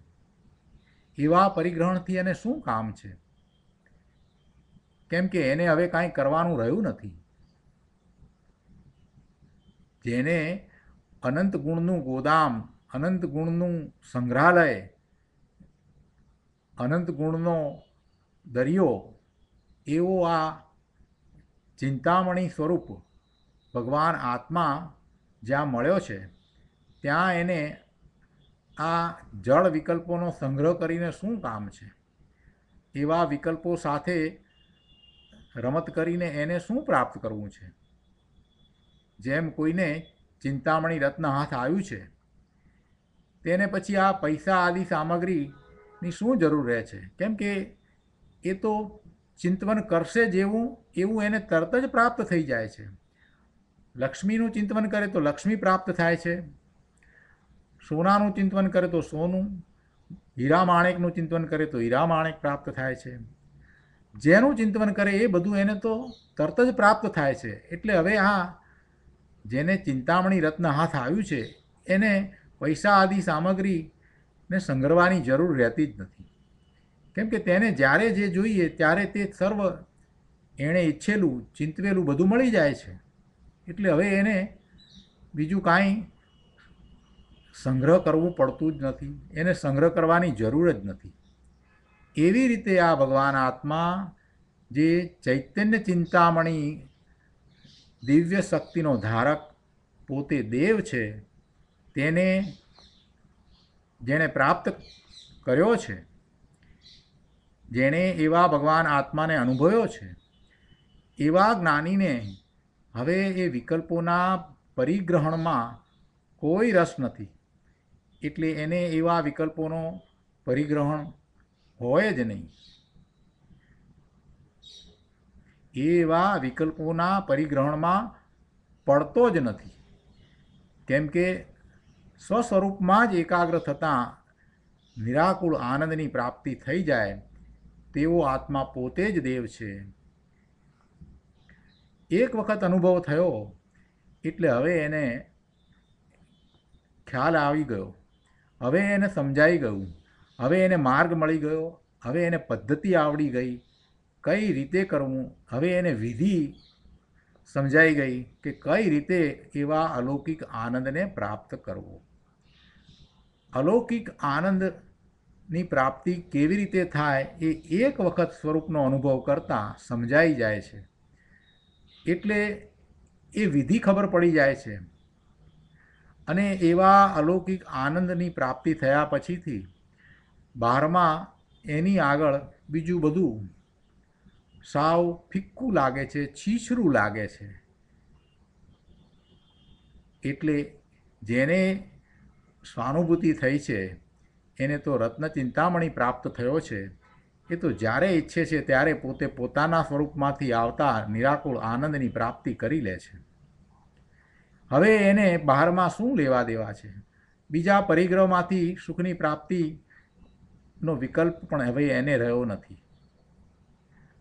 એવા પરિગ્રહણથી એને શું કામ છે કેમ કે એને હવે કાંઈ કરવાનું રહ્યું નથી જેને અનંત ગુણનું ગોદામ અનંત ગુણનું સંગ્રહાલય અનંત ગુણનો દરિયો એવો આ ચિંતામણી સ્વરૂપ ભગવાન આત્મા જ્યાં મળ્યો છે ત્યાં એને આ જળ વિકલ્પોનો સંગ્રહ કરીને શું કામ છે એવા વિકલ્પો સાથે રમત કરીને એને શું પ્રાપ્ત કરવું છે જેમ કોઈને ચિંતામણી રત્ન હાથ આવ્યું છે તેને પછી આ પૈસા આદિ સામગ્રીની શું જરૂર રહે છે કેમ કે એ તો ચિંતવન કરશે જેવું એવું એને તરત જ પ્રાપ્ત થઈ જાય છે લક્ષ્મીનું ચિંતવન કરે તો લક્ષ્મી પ્રાપ્ત થાય છે સોનાનું ચિંતવન કરે તો સોનું હીરા માણેકનું ચિંતવન કરે તો હીરા માણેક પ્રાપ્ત થાય છે જેનું ચિંતવન કરે એ બધું એને તો તરત જ પ્રાપ્ત થાય છે એટલે હવે આ જેને ચિંતામણી રત્ન હાથ આવ્યું છે એને પૈસા આદિ સામગ્રીને સંગ્રહવાની જરૂર રહેતી જ નથી કેમ કે તેને જ્યારે જે જોઈએ ત્યારે તે સર્વ એણે ઈચ્છેલું ચિંતવેલું બધું મળી જાય છે એટલે હવે એને બીજું કાંઈ સંગ્રહ કરવું પડતું જ નથી એને સંગ્રહ કરવાની જરૂર જ નથી એવી રીતે આ ભગવાન આત્મા જે ચૈતન્ય ચિંતામણી દિવ્ય શક્તિનો ધારક પોતે દેવ છે તેને જેણે પ્રાપ્ત કર્યો છે જેણે એવા ભગવાન આત્માને અનુભવ્યો છે એવા જ્ઞાનીને હવે એ વિકલ્પોના પરિગ્રહણમાં કોઈ રસ નથી એટલે એને એવા વિકલ્પોનો પરિગ્રહણ હોય જ નહીં એવા વિકલ્પોના પરિગ્રહણમાં પડતો જ નથી કેમ કે સ્વસ્વરૂપમાં જ એકાગ્ર થતાં નિરાકુળ આનંદની પ્રાપ્તિ થઈ જાય તેવો આત્મા પોતે જ દેવ છે એક વખત અનુભવ થયો એટલે હવે એને ખ્યાલ આવી ગયો હવે એને સમજાઈ ગયું હવે એને માર્ગ મળી ગયો હવે એને પદ્ધતિ આવડી ગઈ કઈ રીતે કરવું હવે એને વિધિ સમજાઈ ગઈ કે કઈ રીતે એવા અલૌકિક આનંદને પ્રાપ્ત કરવો અલૌકિક આનંદની પ્રાપ્તિ કેવી રીતે થાય એ એક વખત સ્વરૂપનો અનુભવ કરતાં સમજાઈ જાય છે એટલે એ વિધિ ખબર પડી જાય છે અને એવા અલૌકિક આનંદની પ્રાપ્તિ થયા પછીથી બારમાં એની આગળ બીજું બધું સાવ ફિક્કું લાગે છે છીછરું લાગે છે એટલે જેને સ્વાનુભૂતિ થઈ છે એને તો રત્નચિંતામણી પ્રાપ્ત થયો છે એ તો જ્યારે ઈચ્છે છે ત્યારે પોતે પોતાના સ્વરૂપમાંથી આવતા નિરાકુળ આનંદની પ્રાપ્તિ કરી લે છે હવે એને બહારમાં શું લેવા દેવા છે બીજા પરિગ્રહમાંથી સુખની પ્રાપ્તિ નો વિકલ્પ પણ હવે એને રહ્યો નથી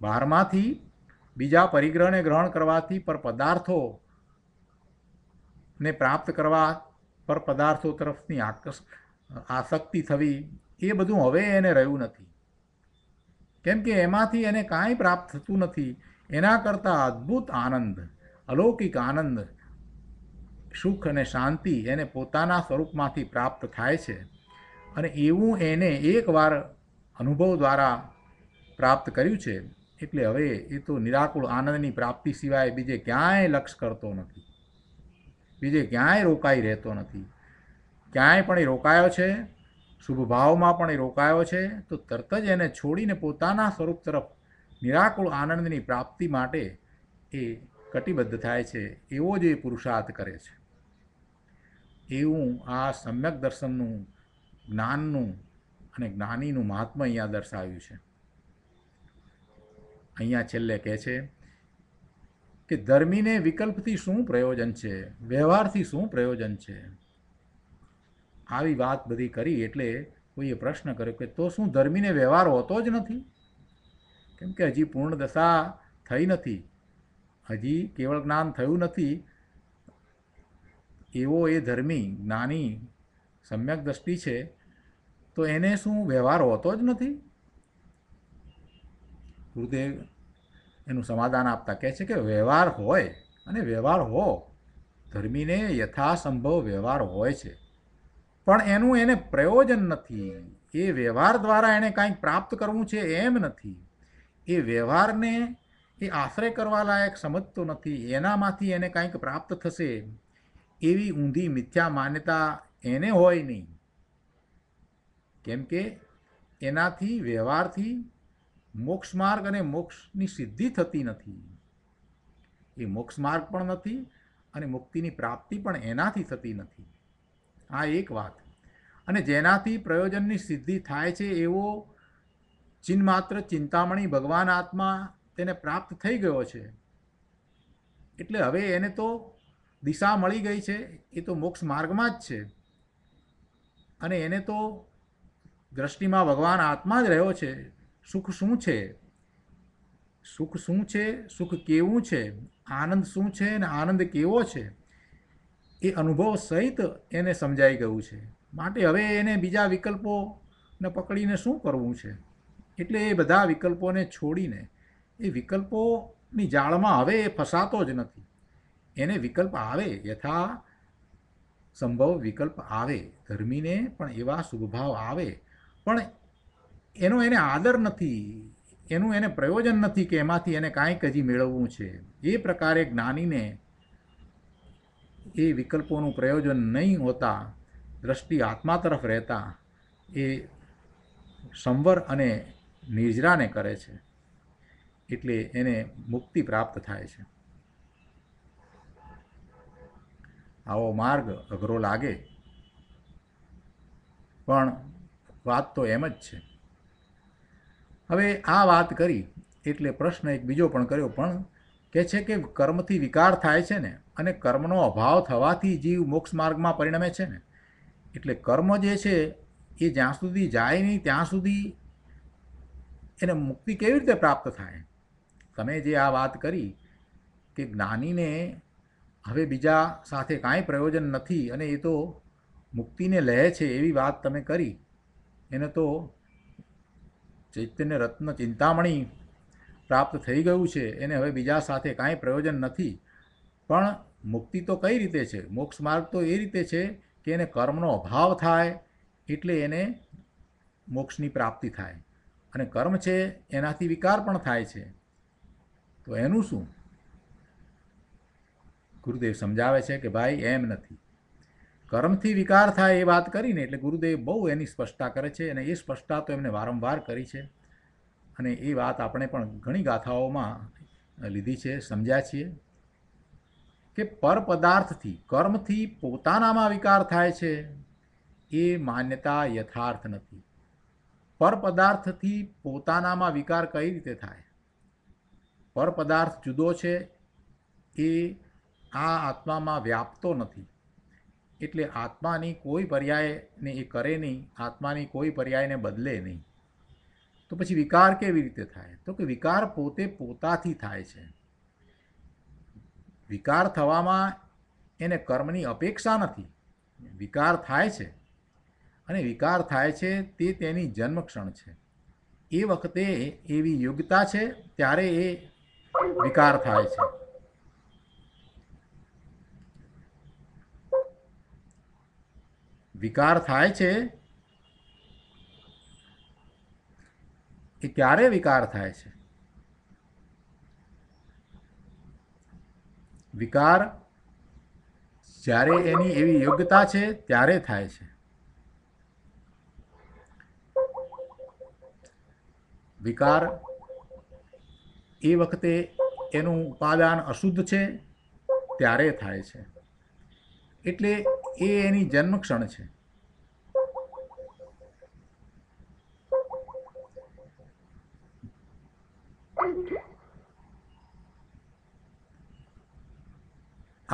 બહારમાંથી બીજા પરિગ્રહને ગ્રહણ કરવાથી પર પદાર્થો ને પ્રાપ્ત કરવા પર પદાર્થો તરફની આકર્ષ આસક્તિ થવી એ બધું હવે એને રહ્યું નથી કેમ કે એમાંથી એને કાંઈ પ્રાપ્ત થતું નથી એના કરતાં અદ્ભુત આનંદ અલૌકિક આનંદ સુખ અને શાંતિ એને પોતાના સ્વરૂપમાંથી પ્રાપ્ત થાય છે અને એવું એને એકવાર અનુભવ દ્વારા પ્રાપ્ત કર્યું છે એટલે હવે એ તો નિરાકુળ આનંદની પ્રાપ્તિ સિવાય બીજે ક્યાંય લક્ષ્ય કરતો નથી બીજે ક્યાંય રોકાઈ રહેતો નથી ક્યાંય પણ એ રોકાયો છે શુભ ભાવમાં પણ એ રોકાયો છે તો તરત જ એને છોડીને પોતાના સ્વરૂપ તરફ નિરાકુળ આનંદની પ્રાપ્તિ માટે એ કટિબદ્ધ થાય છે એવો જ એ પુરુષાર્થ કરે છે એવું આ સમ્યક દર્શનનું જ્ઞાનનું અને જ્ઞાનીનું મહાત્મ અહીંયા દર્શાવ્યું છે અહીંયા છેલ્લે કહે છે કે ધર્મીને વિકલ્પથી શું પ્રયોજન છે વ્યવહારથી શું પ્રયોજન છે આવી વાત બધી કરી એટલે કોઈએ પ્રશ્ન કર્યો કે તો શું ધર્મીને વ્યવહાર હોતો જ નથી કેમ કે હજી પૂર્ણ દશા થઈ નથી હજી કેવળ જ્ઞાન થયું નથી એવો એ ધર્મી જ્ઞાની સમ્યક દ્રષ્ટિ છે તો એને શું વ્યવહાર હોતો જ નથી ગુરુદેવ એનું સમાધાન આપતા કહે છે કે વ્યવહાર હોય અને વ્યવહાર હો ધર્મીને યથાસંભવ વ્યવહાર હોય છે પણ એનું એને પ્રયોજન નથી એ વ્યવહાર દ્વારા એણે કાંઈક પ્રાપ્ત કરવું છે એમ નથી એ વ્યવહારને એ આશરે કરવા લાયક સમજતો નથી એનામાંથી એને કાંઈક પ્રાપ્ત થશે એવી ઊંધી મિથ્યા માન્યતા એને હોય નહીં કેમ કે એનાથી વ્યવહારથી મોક્ષ માર્ગ અને મોક્ષની સિદ્ધિ થતી નથી એ મોક્ષ માર્ગ પણ નથી અને મુક્તિની પ્રાપ્તિ પણ એનાથી થતી નથી આ એક વાત અને જેનાથી પ્રયોજનની સિદ્ધિ થાય છે એવો ચિન્માત્ર ચિંતામણી ભગવાન આત્મા તેને પ્રાપ્ત થઈ ગયો છે એટલે હવે એને તો દિશા મળી ગઈ છે એ તો મોક્ષ માર્ગમાં જ છે અને એને તો દ્રષ્ટિમાં ભગવાન આત્મા જ રહ્યો છે સુખ શું છે સુખ શું છે સુખ કેવું છે આનંદ શું છે અને આનંદ કેવો છે એ અનુભવ સહિત એને સમજાઈ ગયું છે માટે હવે એને બીજા વિકલ્પોને પકડીને શું કરવું છે એટલે એ બધા વિકલ્પોને છોડીને એ વિકલ્પોની જાળમાં હવે એ ફસાતો જ નથી એને વિકલ્પ આવે યથા સંભવ વિકલ્પ આવે ધર્મીને પણ એવા સુભભાવ આવે પણ એનો એને આદર નથી એનું એને પ્રયોજન નથી કે એમાંથી એને કાંઈક હજી મેળવવું છે એ પ્રકારે જ્ઞાનીને એ વિકલ્પોનું પ્રયોજન નહીં હોતા દ્રષ્ટિ આત્મા તરફ રહેતા એ સંવર અને નિર્જરાને કરે છે એટલે એને મુક્તિ પ્રાપ્ત થાય છે આવો માર્ગ અઘરો લાગે પણ વાત તો એમ જ છે હવે આ વાત કરી એટલે પ્રશ્ન એક બીજો પણ કર્યો પણ કહે છે કે કર્મથી વિકાર થાય છે ને અને કર્મનો અભાવ થવાથી જીવ મોક્ષ માર્ગમાં પરિણમે છે ને એટલે કર્મ જે છે એ જ્યાં સુધી જાય નહીં ત્યાં સુધી એને મુક્તિ કેવી રીતે પ્રાપ્ત થાય તમે જે આ વાત કરી કે જ્ઞાનીને હવે બીજા સાથે કાંઈ પ્રયોજન નથી અને એ તો મુક્તિને લે છે એવી વાત તમે કરી એને તો ચૈતન્ય રત્ન ચિંતામણી પ્રાપ્ત થઈ ગયું છે એને હવે બીજા સાથે કાંઈ પ્રયોજન નથી પણ મુક્તિ તો કઈ રીતે છે મોક્ષ માર્ગ તો એ રીતે છે કે એને કર્મનો અભાવ થાય એટલે એને મોક્ષની પ્રાપ્તિ થાય અને કર્મ છે એનાથી વિકાર પણ થાય છે તો એનું શું ગુરુદેવ સમજાવે છે કે ભાઈ એમ નથી કર્મથી વિકાર થાય એ વાત કરીને એટલે ગુરુદેવ બહુ એની સ્પષ્ટતા કરે છે અને એ સ્પષ્ટતા તો એમને વારંવાર કરી છે અને એ વાત આપણે પણ ઘણી ગાથાઓમાં લીધી છે સમજ્યા છીએ કે પર પદાર્થથી કર્મથી પોતાનામાં વિકાર થાય છે એ માન્યતા યથાર્થ નથી પર પદાર્થથી પોતાનામાં વિકાર કઈ રીતે થાય પર પદાર્થ જુદો છે એ આ આત્મામાં વ્યાપતો નથી એટલે આત્માની કોઈ પર્યાયને એ કરે નહીં આત્માની કોઈ પર્યાયને બદલે નહીં તો પછી વિકાર કેવી રીતે થાય તો કે વિકાર પોતે પોતાથી થાય છે વિકાર થવામાં એને કર્મની અપેક્ષા નથી વિકાર થાય છે અને વિકાર થાય છે તે તેની જન્મક્ષણ છે એ વખતે એવી યોગ્યતા છે ત્યારે એ વિકાર થાય છે વિકાર થાય છે એ ક્યારે વિકાર થાય છે વિકાર જ્યારે એની એવી યોગ્યતા છે ત્યારે થાય છે વિકાર એ વખતે એનું ઉપાદાન અશુદ્ધ છે ત્યારે થાય છે એટલે એ એની જન્મ ક્ષણ છે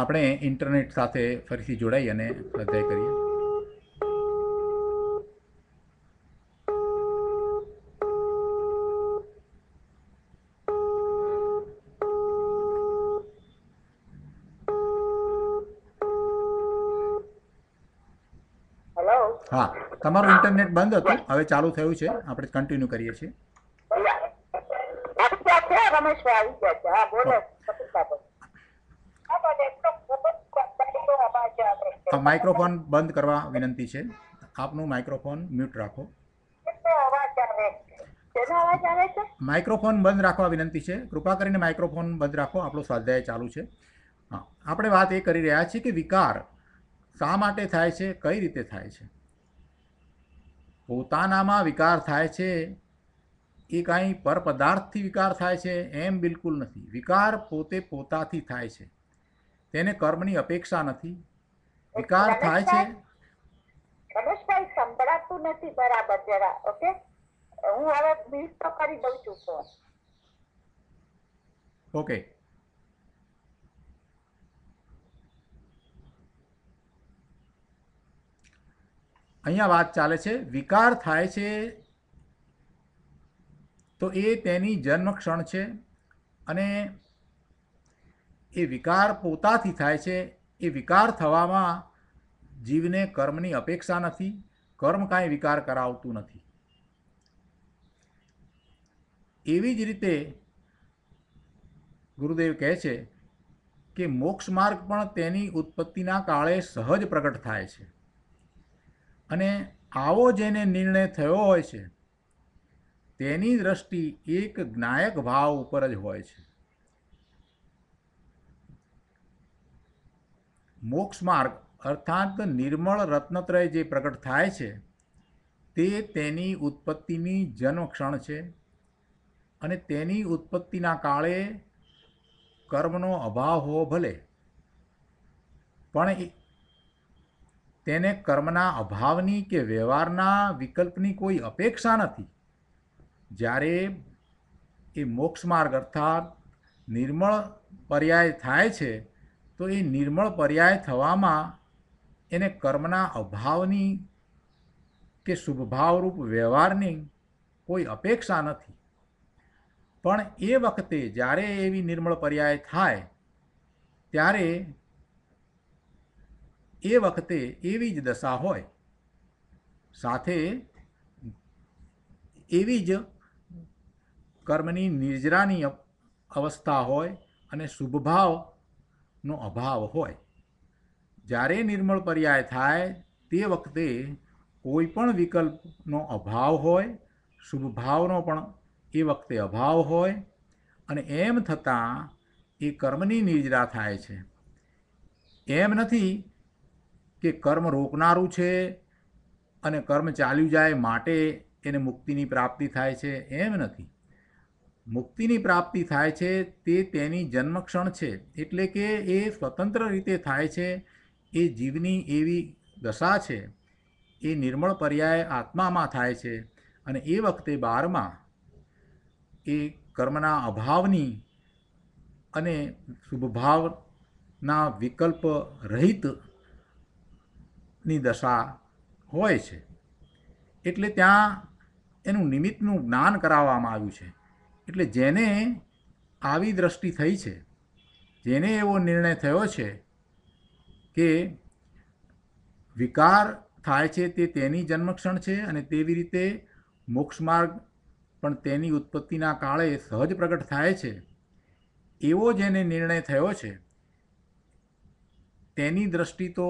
આપણે ઇન્ટરનેટ સાથે ફરીથી જોડાઈ અને સ્વાધ્યાય કરીએ ઇન્ટરનેટ બંધ હતું હવે ચાલુ થયું છે આપણે કન્ટિન્યુ કરીએ છીએ માઇક્રોફોન બંધ કરવા વિનંતી છે આપનું માઇક્રોફોન મ્યુટ રાખો માઇક્રોફોન બંધ રાખવા વિનંતી છે કૃપા કરીને માઇક્રોફોન બંધ રાખો આપણો સ્વાધ્યાય ચાલુ છે હા આપણે વાત એ કરી રહ્યા છીએ કે વિકાર શા માટે થાય છે કઈ રીતે થાય છે પોતાનામાં વિકાર થાય છે એ કાંઈ પરપદાર્થથી વિકાર થાય છે એમ બિલકુલ નથી વિકાર પોતે પોતાથી થાય છે તેને કર્મની અપેક્ષા નથી વિકાર થાય છે રમેશભાઈ સંભળાતું નથી બરાબર જરા ઓકે હું હવે મ્યુટ તો કરી દઉં છું ઓકે અહીંયા વાત ચાલે છે વિકાર થાય છે તો એ તેની જન્મ ક્ષણ છે અને એ વિકાર પોતાથી થાય છે એ વિકાર થવામાં જીવને કર્મની અપેક્ષા નથી કર્મ કાંઈ વિકાર કરાવતું નથી એવી જ રીતે ગુરુદેવ કહે છે કે મોક્ષ માર્ગ પણ તેની ઉત્પત્તિના કાળે સહજ પ્રગટ થાય છે અને આવો જેને નિર્ણય થયો હોય છે તેની દ્રષ્ટિ એક જ્ઞાયક ભાવ ઉપર જ હોય છે મોક્ષ માર્ગ અર્થાત નિર્મળ રત્નત્રય જે પ્રગટ થાય છે તે તેની ઉત્પત્તિની જન્મ ક્ષણ છે અને તેની ઉત્પત્તિના કાળે કર્મનો અભાવ હોવો ભલે પણ તેને કર્મના અભાવની કે વ્યવહારના વિકલ્પની કોઈ અપેક્ષા નથી જ્યારે એ મોક્ષ માર્ગ અર્થાત નિર્મળ પર્યાય થાય છે તો એ નિર્મળ પર્યાય થવામાં એને કર્મના અભાવની કે શુભભાવરૂપ વ્યવહારની કોઈ અપેક્ષા નથી પણ એ વખતે જ્યારે એવી નિર્મળ પર્યાય થાય ત્યારે એ વખતે એવી જ દશા હોય સાથે એવી જ કર્મની નિર્જરાની અવસ્થા હોય અને શુભભાવનો અભાવ હોય જ્યારે નિર્મળ પર્યાય થાય તે વખતે કોઈ પણ વિકલ્પનો અભાવ હોય શુભભાવનો પણ એ વખતે અભાવ હોય અને એમ થતાં એ કર્મની નિર્જરા થાય છે એમ નથી કે કર્મ રોકનારું છે અને કર્મ ચાલ્યું જાય માટે એને મુક્તિની પ્રાપ્તિ થાય છે એમ નથી મુક્તિની પ્રાપ્તિ થાય છે તે તેની જન્મક્ષણ છે એટલે કે એ સ્વતંત્ર રીતે થાય છે એ જીવની એવી દશા છે એ નિર્મળ પર્યાય આત્મામાં થાય છે અને એ વખતે બારમાં એ કર્મના અભાવની અને શુભભાવના વિકલ્પ રહિત ની દશા હોય છે એટલે ત્યાં એનું નિમિત્તનું જ્ઞાન કરાવવામાં આવ્યું છે એટલે જેને આવી દ્રષ્ટિ થઈ છે જેને એવો નિર્ણય થયો છે કે વિકાર થાય છે તે તેની જન્મક્ષણ છે અને તેવી રીતે મોક્ષ માર્ગ પણ તેની ઉત્પત્તિના કાળે સહજ પ્રગટ થાય છે એવો જેને નિર્ણય થયો છે તેની દ્રષ્ટિ તો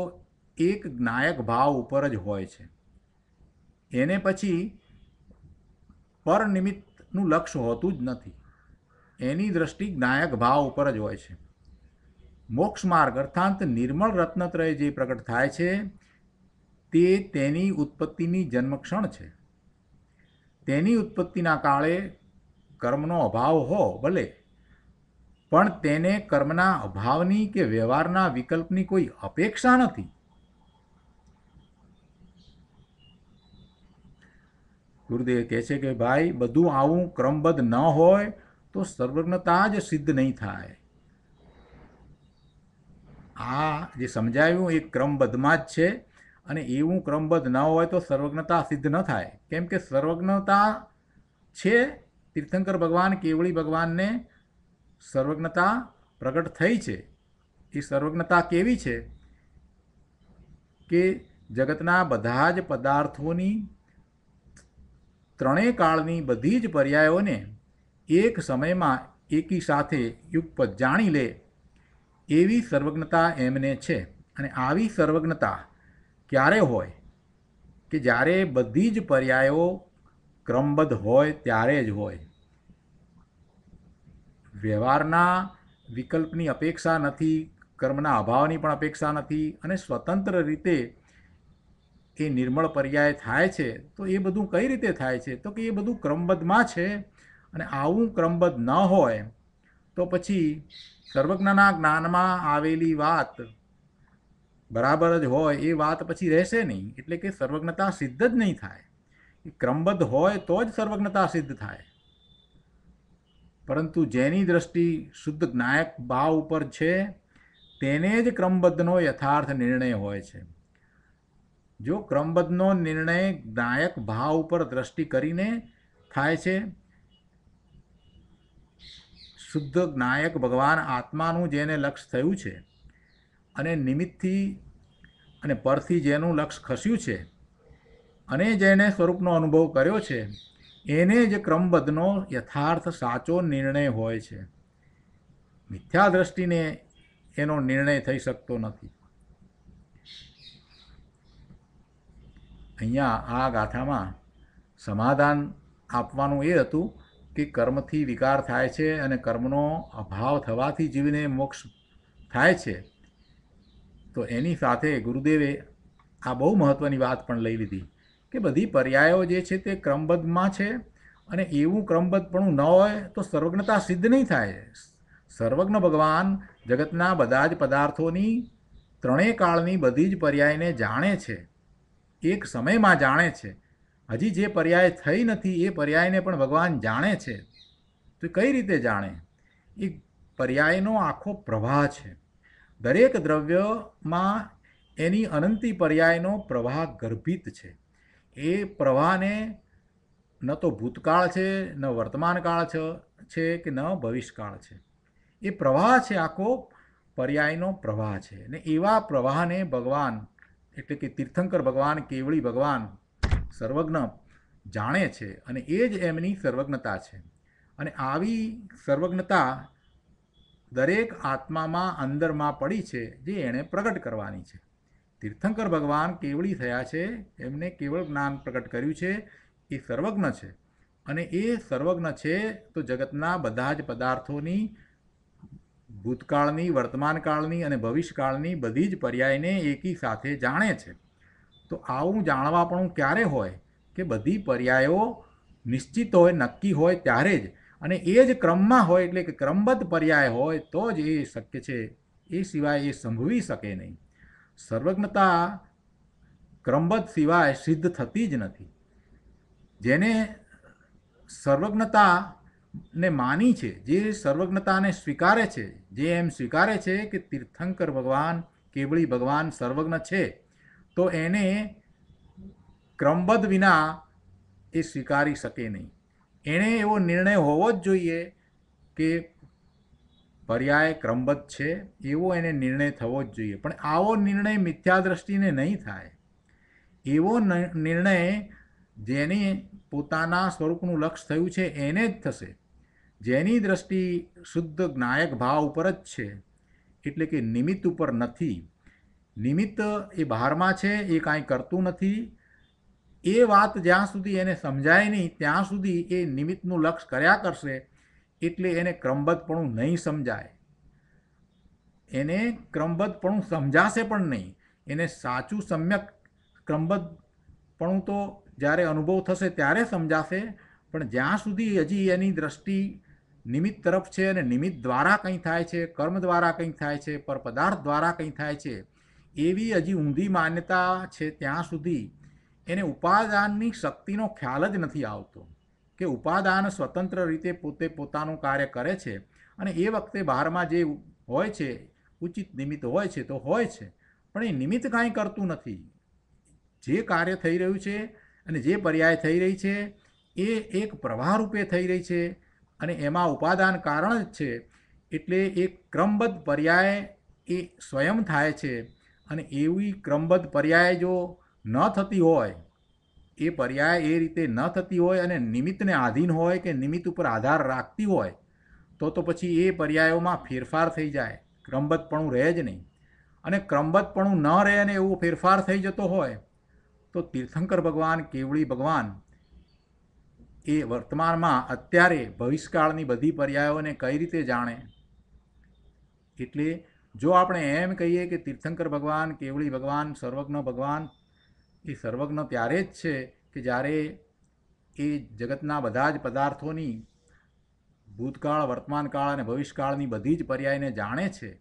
એક જ્ઞાયક ભાવ ઉપર જ હોય છે એને પછી પરનિમિત્તનું લક્ષ્ય હોતું જ નથી એની દ્રષ્ટિ જ્ઞાયક ભાવ ઉપર જ હોય છે મોક્ષ માર્ગ અર્થાંત નિર્મળ રત્નત્રય જે પ્રગટ થાય છે તે તેની ઉત્પત્તિની જન્મક્ષણ છે તેની ઉત્પત્તિના કાળે કર્મનો અભાવ હો ભલે પણ તેને કર્મના અભાવની કે વ્યવહારના વિકલ્પની કોઈ અપેક્ષા નથી ગુરુદેવ કહે છે કે ભાઈ બધું આવું ક્રમબદ્ધ ન હોય તો સર્વજ્ઞતા જ સિદ્ધ નહીં થાય આ જે સમજાવ્યું એ ક્રમબદ્ધમાં જ છે અને એવું ક્રમબદ્ધ ન હોય તો સર્વજ્ઞતા સિદ્ધ ન થાય કેમ કે સર્વજ્ઞતા છે તીર્થંકર ભગવાન કેવળી ભગવાનને સર્વજ્ઞતા પ્રગટ થઈ છે એ સર્વજ્ઞતા કેવી છે કે જગતના બધા જ પદાર્થોની ત્રણેય કાળની બધી જ પર્યાયોને એક સમયમાં એકી સાથે યુગપત જાણી લે એવી સર્વજ્ઞતા એમને છે અને આવી સર્વજ્ઞતા ક્યારે હોય કે જ્યારે બધી જ પર્યાયો ક્રમબદ્ધ હોય ત્યારે જ હોય વ્યવહારના વિકલ્પની અપેક્ષા નથી કર્મના અભાવની પણ અપેક્ષા નથી અને સ્વતંત્ર રીતે થી નિર્મળ પર્યાય થાય છે તો એ બધું કઈ રીતે થાય છે તો કે એ બધું ક્રમબદ્ધમાં છે અને આવું ક્રમબદ્ધ ન હોય તો પછી સર્વજ્ઞના જ્ઞાનમાં આવેલી વાત બરાબર જ હોય એ વાત પછી રહેશે નહીં એટલે કે સર્વજ્ઞતા સિદ્ધ જ નહીં થાય ક્રમબદ્ધ હોય તો જ સર્વજ્ઞતા સિદ્ધ થાય પરંતુ જેની દ્રષ્ટિ શુદ્ધ જ્ઞાયક ભાવ ઉપર છે તેને જ ક્રમબદ્ધનો યથાર્થ નિર્ણય હોય છે જો ક્રમબદ્ધનો નિર્ણય જ્ઞાયક ભાવ ઉપર દ્રષ્ટિ કરીને થાય છે શુદ્ધ નાયક ભગવાન આત્માનું જેને લક્ષ થયું છે અને નિમિત્તથી અને પરથી જેનું લક્ષ ખસ્યું છે અને જેણે સ્વરૂપનો અનુભવ કર્યો છે એને જ ક્રમબદ્ધનો યથાર્થ સાચો નિર્ણય હોય છે મિથ્યા દ્રષ્ટિને એનો નિર્ણય થઈ શકતો નથી અહીંયા આ ગાથામાં સમાધાન આપવાનું એ હતું કે કર્મથી વિકાર થાય છે અને કર્મનો અભાવ થવાથી જીવને મોક્ષ થાય છે તો એની સાથે ગુરુદેવે આ બહુ મહત્ત્વની વાત પણ લઈ લીધી કે બધી પર્યાયો જે છે તે ક્રમબદ્ધમાં છે અને એવું ક્રમબદ્ધપણું ન હોય તો સર્વજ્ઞતા સિદ્ધ નહીં થાય સર્વજ્ઞ ભગવાન જગતના બધા જ પદાર્થોની ત્રણેય કાળની બધી જ પર્યાયને જાણે છે એક સમયમાં જાણે છે હજી જે પર્યાય થઈ નથી એ પર્યાયને પણ ભગવાન જાણે છે તો કઈ રીતે જાણે એ પર્યાયનો આખો પ્રવાહ છે દરેક દ્રવ્યમાં એની અનંતી પર્યાયનો પ્રવાહ ગર્ભિત છે એ પ્રવાહને ન તો ભૂતકાળ છે ન વર્તમાનકાળ છે કે ન ભવિષ્યકાળ છે એ પ્રવાહ છે આખો પર્યાયનો પ્રવાહ છે ને એવા પ્રવાહને ભગવાન એટલે કે તીર્થંકર ભગવાન કેવળી ભગવાન સર્વજ્ઞ જાણે છે અને એ જ એમની સર્વજ્ઞતા છે અને આવી સર્વજ્ઞતા દરેક આત્મામાં અંદરમાં પડી છે જે એણે પ્રગટ કરવાની છે તીર્થંકર ભગવાન કેવળી થયા છે એમને કેવળ જ્ઞાન પ્રગટ કર્યું છે એ સર્વજ્ઞ છે અને એ સર્વજ્ઞ છે તો જગતના બધા જ પદાર્થોની ભૂતકાળની વર્તમાનકાળની અને ભવિષ્યકાળની બધી જ પર્યાયને એકી સાથે જાણે છે તો આવું જાણવા પણ ક્યારે હોય કે બધી પર્યાયો નિશ્ચિત હોય નક્કી હોય ત્યારે જ અને એ જ ક્રમમાં હોય એટલે કે ક્રમબદ્ધ પર્યાય હોય તો જ એ શક્ય છે એ સિવાય એ સંભવી શકે નહીં સર્વજ્ઞતા ક્રમબદ્ધ સિવાય સિદ્ધ થતી જ નથી જેને સર્વજ્ઞતા ને માની છે જે સર્વજ્ઞતાને સ્વીકારે છે જે એમ સ્વીકારે છે કે તીર્થંકર ભગવાન કેવળી ભગવાન સર્વજ્ઞ છે તો એને ક્રમબદ્ધ વિના એ સ્વીકારી શકે નહીં એણે એવો નિર્ણય હોવો જ જોઈએ કે પર્યાય ક્રમબદ્ધ છે એવો એને નિર્ણય થવો જ જોઈએ પણ આવો નિર્ણય મિથ્યા દ્રષ્ટિને નહીં થાય એવો નિર્ણય જેને પોતાના સ્વરૂપનું લક્ષ થયું છે એને જ થશે જેની દ્રષ્ટિ શુદ્ધ જ્ઞાયક ભાવ ઉપર જ છે એટલે કે નિમિત્ત ઉપર નથી નિમિત્ત એ બહારમાં છે એ કાંઈ કરતું નથી એ વાત જ્યાં સુધી એને સમજાય નહીં ત્યાં સુધી એ નિમિત્તનું લક્ષ કર્યા કરશે એટલે એને ક્રમબદ્ધપણું નહીં સમજાય એને ક્રમબદ્ધપણું સમજાશે પણ નહીં એને સાચું સમ્યક ક્રમબદ્ધપણું તો જ્યારે અનુભવ થશે ત્યારે સમજાશે પણ જ્યાં સુધી હજી એની દ્રષ્ટિ નિમિત્ત તરફ છે અને નિમિત્ત દ્વારા કંઈ થાય છે કર્મ દ્વારા કંઈ થાય છે પર પદાર્થ દ્વારા કંઈ થાય છે એવી હજી ઊંધી માન્યતા છે ત્યાં સુધી એને ઉપાદાનની શક્તિનો ખ્યાલ જ નથી આવતો કે ઉપાદાન સ્વતંત્ર રીતે પોતે પોતાનું કાર્ય કરે છે અને એ વખતે બહારમાં જે હોય છે ઉચિત નિમિત્ત હોય છે તો હોય છે પણ એ નિમિત્ત કાંઈ કરતું નથી જે કાર્ય થઈ રહ્યું છે અને જે પર્યાય થઈ રહી છે એ એક પ્રવાહ રૂપે થઈ રહી છે અને એમાં ઉપાદાન કારણ જ છે એટલે એ ક્રમબદ્ધ પર્યાય એ સ્વયં થાય છે અને એવી ક્રમબદ્ધ પર્યાય જો ન થતી હોય એ પર્યાય એ રીતે ન થતી હોય અને નિમિત્તને આધીન હોય કે નિમિત્ત ઉપર આધાર રાખતી હોય તો તો પછી એ પર્યાયોમાં ફેરફાર થઈ જાય ક્રમબદ્ધપણું રહે જ નહીં અને ક્રમબદ્ધપણું ન રહે અને એવો ફેરફાર થઈ જતો હોય તો તીર્થંકર ભગવાન કેવળી ભગવાન એ વર્તમાનમાં અત્યારે ભવિષ્યકાળની બધી પર્યાયોને કઈ રીતે જાણે એટલે જો આપણે એમ કહીએ કે તીર્થંકર ભગવાન કેવળી ભગવાન સર્વજ્ઞ ભગવાન એ સર્વજ્ઞ ત્યારે જ છે કે જ્યારે એ જગતના બધા જ પદાર્થોની ભૂતકાળ વર્તમાનકાળ અને ભવિષ્યકાળની બધી જ પર્યાયને જાણે છે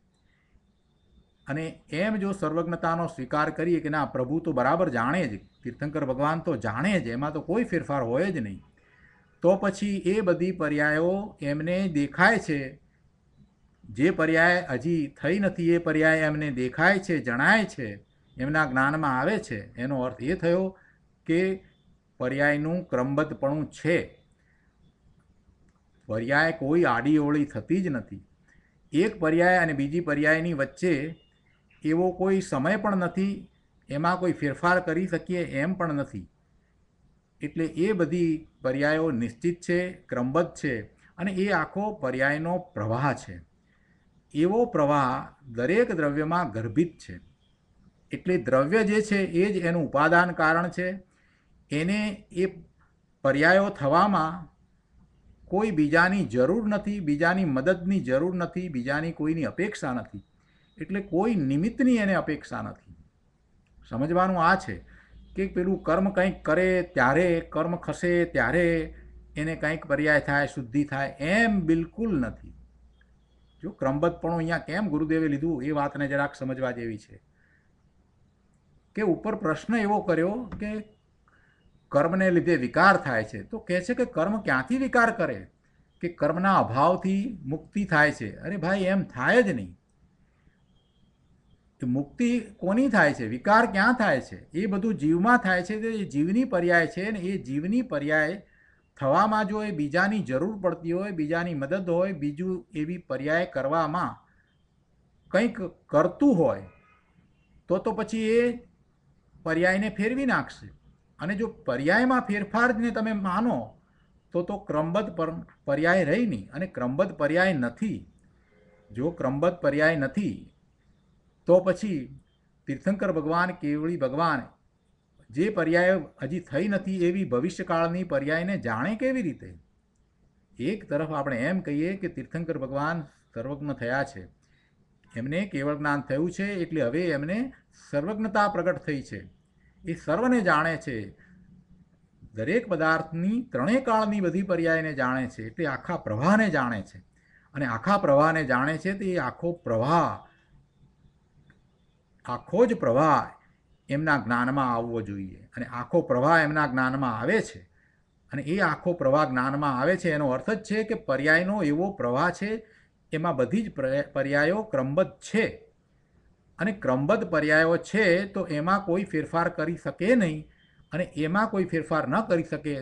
અને એમ જો સર્વજ્ઞતાનો સ્વીકાર કરીએ કે ના પ્રભુ તો બરાબર જાણે જ તીર્થંકર ભગવાન તો જાણે જ એમાં તો કોઈ ફેરફાર હોય જ નહીં તો પછી એ બધી પર્યાયો એમને દેખાય છે જે પર્યાય હજી થઈ નથી એ પર્યાય એમને દેખાય છે જણાય છે એમના જ્ઞાનમાં આવે છે એનો અર્થ એ થયો કે પર્યાયનું ક્રમબદ્ધપણું છે પર્યાય કોઈ આડીઓળી થતી જ નથી એક પર્યાય અને બીજી પર્યાયની વચ્ચે એવો કોઈ સમય પણ નથી એમાં કોઈ ફેરફાર કરી શકીએ એમ પણ નથી એટલે એ બધી પર્યાયો નિશ્ચિત છે ક્રમબદ્ધ છે અને એ આખો પર્યાયનો પ્રવાહ છે એવો પ્રવાહ દરેક દ્રવ્યમાં ગર્ભિત છે એટલે દ્રવ્ય જે છે એ જ એનું ઉપાદાન કારણ છે એને એ પર્યાયો થવામાં કોઈ બીજાની જરૂર નથી બીજાની મદદની જરૂર નથી બીજાની કોઈની અપેક્ષા નથી એટલે કોઈ નિમિત્તની એને અપેક્ષા નથી સમજવાનું આ છે કે પેલું કર્મ કંઈક કરે ત્યારે કર્મ ખસે ત્યારે એને કંઈક પર્યાય થાય શુદ્ધિ થાય એમ બિલકુલ નથી જો ક્રમબદ્ધપણું અહીંયા કેમ ગુરુદેવે લીધું એ વાતને જરાક સમજવા જેવી છે કે ઉપર પ્રશ્ન એવો કર્યો કે કર્મને લીધે વિકાર થાય છે તો કહે છે કે કર્મ ક્યાંથી વિકાર કરે કે કર્મના અભાવથી મુક્તિ થાય છે અરે ભાઈ એમ થાય જ નહીં મુક્તિ કોની થાય છે વિકાર ક્યાં થાય છે એ બધું જીવમાં થાય છે તો એ જીવની પર્યાય છે ને એ જીવની પર્યાય થવામાં જો એ બીજાની જરૂર પડતી હોય બીજાની મદદ હોય બીજું એવી પર્યાય કરવામાં કંઈક કરતું હોય તો તો પછી એ પર્યાયને ફેરવી નાખશે અને જો પર્યાયમાં ફેરફારને તમે માનો તો તો ક્રમબદ્ધ પર્યાય રહી નહીં અને ક્રમબદ્ધ પર્યાય નથી જો ક્રમબદ્ધ પર્યાય નથી તો પછી તીર્થંકર ભગવાન કેવળી ભગવાન જે પર્યાય હજી થઈ નથી એવી ભવિષ્યકાળની પર્યાયને જાણે કેવી રીતે એક તરફ આપણે એમ કહીએ કે તીર્થંકર ભગવાન સર્વજ્ઞ થયા છે એમને કેવળ જ્ઞાન થયું છે એટલે હવે એમને સર્વજ્ઞતા પ્રગટ થઈ છે એ સર્વને જાણે છે દરેક પદાર્થની ત્રણેય કાળની બધી પર્યાયને જાણે છે એટલે આખા પ્રવાહને જાણે છે અને આખા પ્રવાહને જાણે છે તે આખો પ્રવાહ આખો જ પ્રવાહ એમના જ્ઞાનમાં આવવો જોઈએ અને આખો પ્રવાહ એમના જ્ઞાનમાં આવે છે અને એ આખો પ્રવાહ જ્ઞાનમાં આવે છે એનો અર્થ જ છે કે પર્યાયનો એવો પ્રવાહ છે એમાં બધી જ પર્યાયો ક્રમબદ્ધ છે અને ક્રમબદ્ધ પર્યાયો છે તો એમાં કોઈ ફેરફાર કરી શકે નહીં અને એમાં કોઈ ફેરફાર ન કરી શકે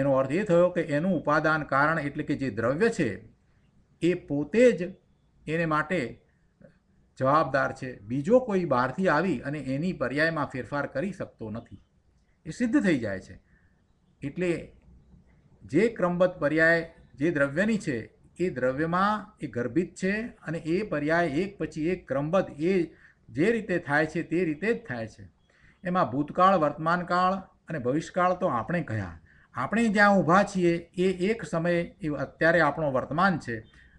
એનો અર્થ એ થયો કે એનું ઉપાદાન કારણ એટલે કે જે દ્રવ્ય છે એ પોતે જ એને માટે જવાબદાર છે બીજો કોઈ બહારથી આવી અને એની પર્યાયમાં ફેરફાર કરી શકતો નથી એ સિદ્ધ થઈ જાય છે એટલે જે ક્રમબદ્ધ પર્યાય જે દ્રવ્યની છે એ દ્રવ્યમાં એ ગર્ભિત છે અને એ પર્યાય એક પછી એક ક્રમબદ્ધ એ જે રીતે થાય છે તે રીતે જ થાય છે એમાં ભૂતકાળ વર્તમાનકાળ અને ભવિષ્યકાળ તો આપણે કહ્યા આપણે જ્યાં ઊભા છીએ એ એક સમયે એ અત્યારે આપણો વર્તમાન છે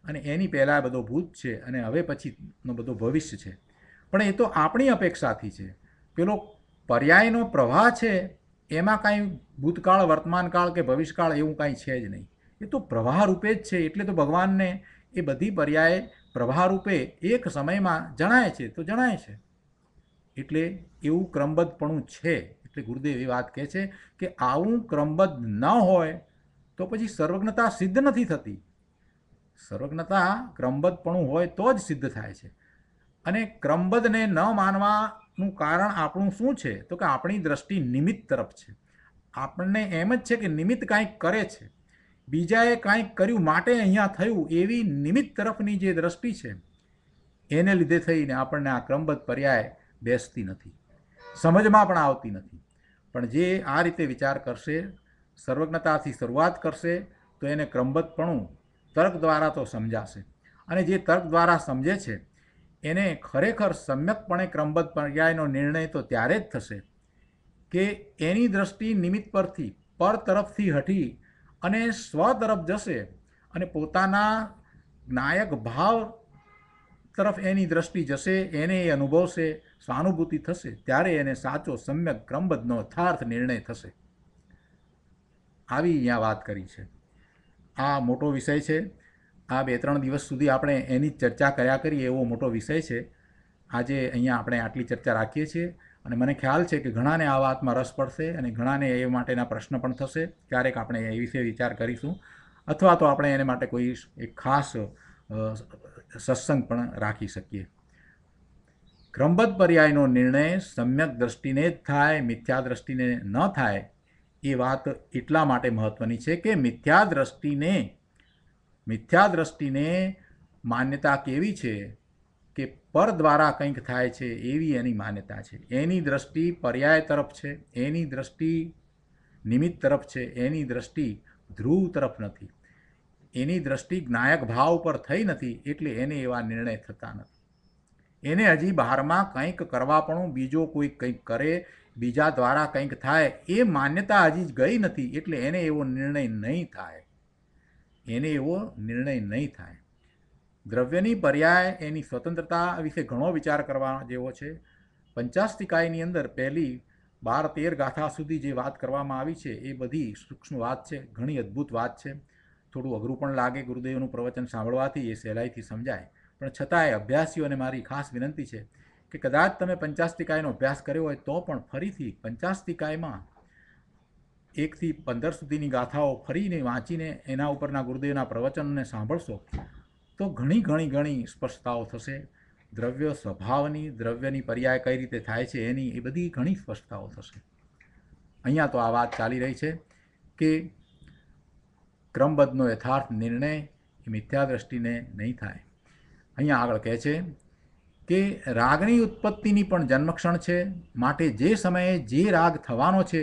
અને એની પહેલાં આ બધો ભૂત છે અને હવે પછીનો બધો ભવિષ્ય છે પણ એ તો આપણી અપેક્ષાથી છે પેલો પર્યાયનો પ્રવાહ છે એમાં કાંઈ ભૂતકાળ વર્તમાનકાળ કે ભવિષ્યકાળ એવું કાંઈ છે જ નહીં એ તો પ્રવાહ રૂપે જ છે એટલે તો ભગવાનને એ બધી પર્યાય પ્રવાહ રૂપે એક સમયમાં જણાય છે તો જણાય છે એટલે એવું ક્રમબદ્ધપણું છે એટલે ગુરુદેવ એ વાત કહે છે કે આવું ક્રમબદ્ધ ન હોય તો પછી સર્વજ્ઞતા સિદ્ધ નથી થતી સર્વજ્ઞતા ક્રમબદ્ધપણું હોય તો જ સિદ્ધ થાય છે અને ક્રમબદ્ધને ન માનવાનું કારણ આપણું શું છે તો કે આપણી દ્રષ્ટિ નિમિત્ત તરફ છે આપણને એમ જ છે કે નિમિત્ત કાંઈક કરે છે બીજાએ કાંઈક કર્યું માટે અહીંયા થયું એવી નિમિત્ત તરફની જે દ્રષ્ટિ છે એને લીધે થઈને આપણને આ ક્રમબદ્ધ પર્યાય બેસતી નથી સમજમાં પણ આવતી નથી પણ જે આ રીતે વિચાર કરશે સર્વજ્ઞતાથી શરૂઆત કરશે તો એને ક્રમબદ્ધપણું તર્ક દ્વારા તો સમજાશે અને જે તર્ક દ્વારા સમજે છે એને ખરેખર સમ્યકપણે ક્રમબદ્ધ પર્યાયનો નિર્ણય તો ત્યારે જ થશે કે એની દ્રષ્ટિ નિમિત્ત પરથી પર તરફથી હટી અને સ્વ તરફ જશે અને પોતાના નાયક ભાવ તરફ એની દ્રષ્ટિ જશે એને એ અનુભવશે સ્વાનુભૂતિ થશે ત્યારે એને સાચો સમ્યક ક્રમબદ્ધનો યથાર્થ નિર્ણય થશે આવી અહીંયા વાત કરી છે આ મોટો વિષય છે આ બે ત્રણ દિવસ સુધી આપણે એની ચર્ચા કર્યા કરીએ એવો મોટો વિષય છે આજે અહીંયા આપણે આટલી ચર્ચા રાખીએ છીએ અને મને ખ્યાલ છે કે ઘણાને આ વાતમાં રસ પડશે અને ઘણાને એ માટેના પ્રશ્ન પણ થશે ક્યારેક આપણે એ વિશે વિચાર કરીશું અથવા તો આપણે એને માટે કોઈ એક ખાસ સત્સંગ પણ રાખી શકીએ ક્રમબદ્ધ પર્યાયનો નિર્ણય સમ્યક દ્રષ્ટિને જ થાય મિથ્યા દ્રષ્ટિને ન થાય એ વાત એટલા માટે મહત્ત્વની છે કે મિથ્યા દ્રષ્ટિને મિથ્યા દ્રષ્ટિને માન્યતા કેવી છે કે પર દ્વારા કંઈક થાય છે એવી એની માન્યતા છે એની દ્રષ્ટિ પર્યાય તરફ છે એની દ્રષ્ટિ નિમિત્ત તરફ છે એની દ્રષ્ટિ ધ્રુવ તરફ નથી એની દ્રષ્ટિ જ્ઞાયક ભાવ પર થઈ નથી એટલે એને એવા નિર્ણય થતા નથી એને હજી બહારમાં કંઈક કરવા પણ બીજો કોઈ કંઈક કરે બીજા દ્વારા કંઈક થાય એ માન્યતા હજી ગઈ નથી એટલે એને એવો નિર્ણય નહીં થાય એને એવો નિર્ણય નહીં થાય દ્રવ્યની પર્યાય એની સ્વતંત્રતા વિશે ઘણો વિચાર કરવા જેવો છે પંચાસ પંચાસ્તિકાયની અંદર પહેલી બાર તેર ગાથા સુધી જે વાત કરવામાં આવી છે એ બધી સૂક્ષ્મ વાત છે ઘણી અદ્ભુત વાત છે થોડું અઘરું પણ લાગે ગુરુદેવનું પ્રવચન સાંભળવાથી એ સહેલાઈથી સમજાય પણ છતાંય અભ્યાસીઓને મારી ખાસ વિનંતી છે કે કદાચ તમે પંચાસ્તિકાયનો અભ્યાસ કર્યો હોય તો પણ ફરીથી પંચાસ્તિકાયમાં એકથી પંદર સુધીની ગાથાઓ ફરીને વાંચીને એના ઉપરના ગુરુદેવના પ્રવચનને સાંભળશો તો ઘણી ઘણી ઘણી સ્પષ્ટતાઓ થશે દ્રવ્ય સ્વભાવની દ્રવ્યની પર્યાય કઈ રીતે થાય છે એની એ બધી ઘણી સ્પષ્ટતાઓ થશે અહીંયા તો આ વાત ચાલી રહી છે કે ક્રમબદ્ધનો યથાર્થ નિર્ણય એ મિથ્યા દ્રષ્ટિને નહીં થાય અહીંયા આગળ કહે છે કે રાગની ઉત્પત્તિની પણ જન્મક્ષણ છે માટે જે સમયે જે રાગ થવાનો છે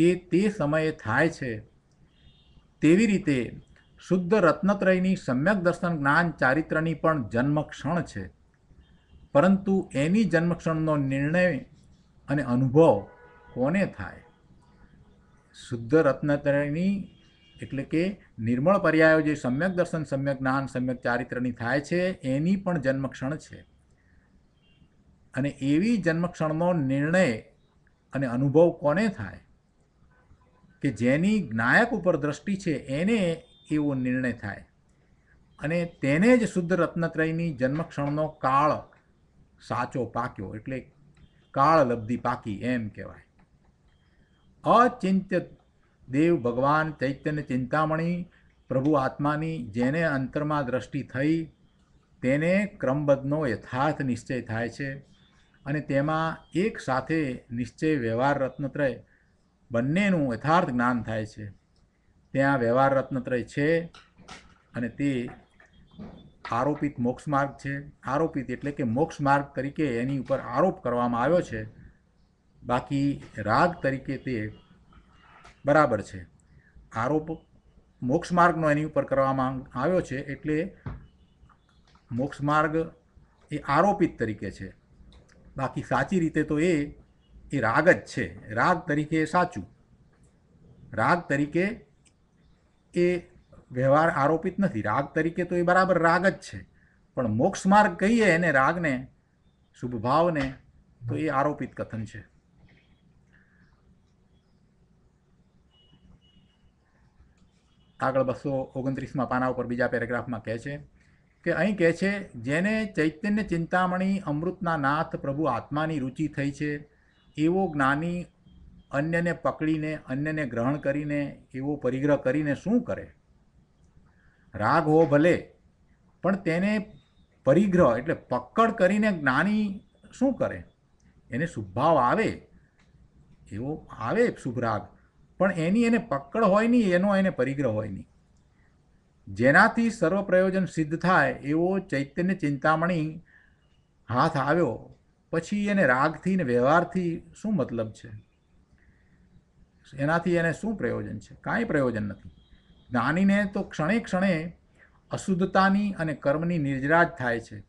તે તે સમયે થાય છે તેવી રીતે શુદ્ધ રત્નત્રયની સમ્યક દર્શન જ્ઞાન ચારિત્રની પણ જન્મક્ષણ છે પરંતુ એની જન્મક્ષણનો નિર્ણય અને અનુભવ કોને થાય શુદ્ધ રત્નત્રયની એટલે કે નિર્મળ પર્યાયો જે સમ્યક દર્શન સમ્યક જ્ઞાન સમ્યક ચારિત્રની થાય છે એની પણ જન્મક્ષણ છે અને એવી જન્મક્ષણનો નિર્ણય અને અનુભવ કોને થાય કે જેની જ્ઞાયક ઉપર દ્રષ્ટિ છે એને એવો નિર્ણય થાય અને તેને જ શુદ્ધ રત્નત્રયની જન્મક્ષણનો કાળ સાચો પાક્યો એટલે કાળ લબ્ધિ પાકી એમ કહેવાય અચિંત્ય દેવ ભગવાન ચૈતન્ય ચિંતામણી પ્રભુ આત્માની જેને અંતરમાં દ્રષ્ટિ થઈ તેને ક્રમબદ્ધનો યથાર્થ નિશ્ચય થાય છે અને તેમાં એક સાથે નિશ્ચય વ્યવહાર રત્નત્રય બંનેનું યથાર્થ જ્ઞાન થાય છે ત્યાં વ્યવહાર રત્નત્રય છે અને તે આરોપિત મોક્ષ માર્ગ છે આરોપિત એટલે કે મોક્ષ માર્ગ તરીકે એની ઉપર આરોપ કરવામાં આવ્યો છે બાકી રાગ તરીકે તે બરાબર છે આરોપ મોક્ષ માર્ગનો એની ઉપર કરવામાં આવ્યો છે એટલે મોક્ષ માર્ગ એ આરોપિત તરીકે છે બાકી સાચી રીતે તો એ એ રાગ જ છે રાગ તરીકે એ સાચું રાગ તરીકે એ વ્યવહાર આરોપિત નથી રાગ તરીકે તો એ બરાબર રાગ જ છે પણ મોક્ષ માર્ગ કહીએ એને રાગને શુભભાવને તો એ આરોપિત કથન છે આગળ બસો ઓગણત્રીસમાં પાના ઉપર બીજા પેરેગ્રાફમાં કહે છે કે અહીં કહે છે જેને ચૈતન્ય ચિંતામણી અમૃતના નાથ પ્રભુ આત્માની રુચિ થઈ છે એવો જ્ઞાની અન્યને પકડીને અન્યને ગ્રહણ કરીને એવો પરિગ્રહ કરીને શું કરે રાગ હો ભલે પણ તેને પરિગ્રહ એટલે પકડ કરીને જ્ઞાની શું કરે એને શુભભાવ આવે એવો આવે શુભરાગ પણ એની એને પકડ હોય નહીં એનો એને પરિગ્રહ હોય નહીં જેનાથી સર્વ પ્રયોજન સિદ્ધ થાય એવો ચૈતન્ય ચિંતામણી હાથ આવ્યો પછી એને રાગથી ને વ્યવહારથી શું મતલબ છે એનાથી એને શું પ્રયોજન છે કાંઈ પ્રયોજન નથી જ્ઞાનીને તો ક્ષણે ક્ષણે અશુદ્ધતાની અને કર્મની નિર્જરાજ થાય છે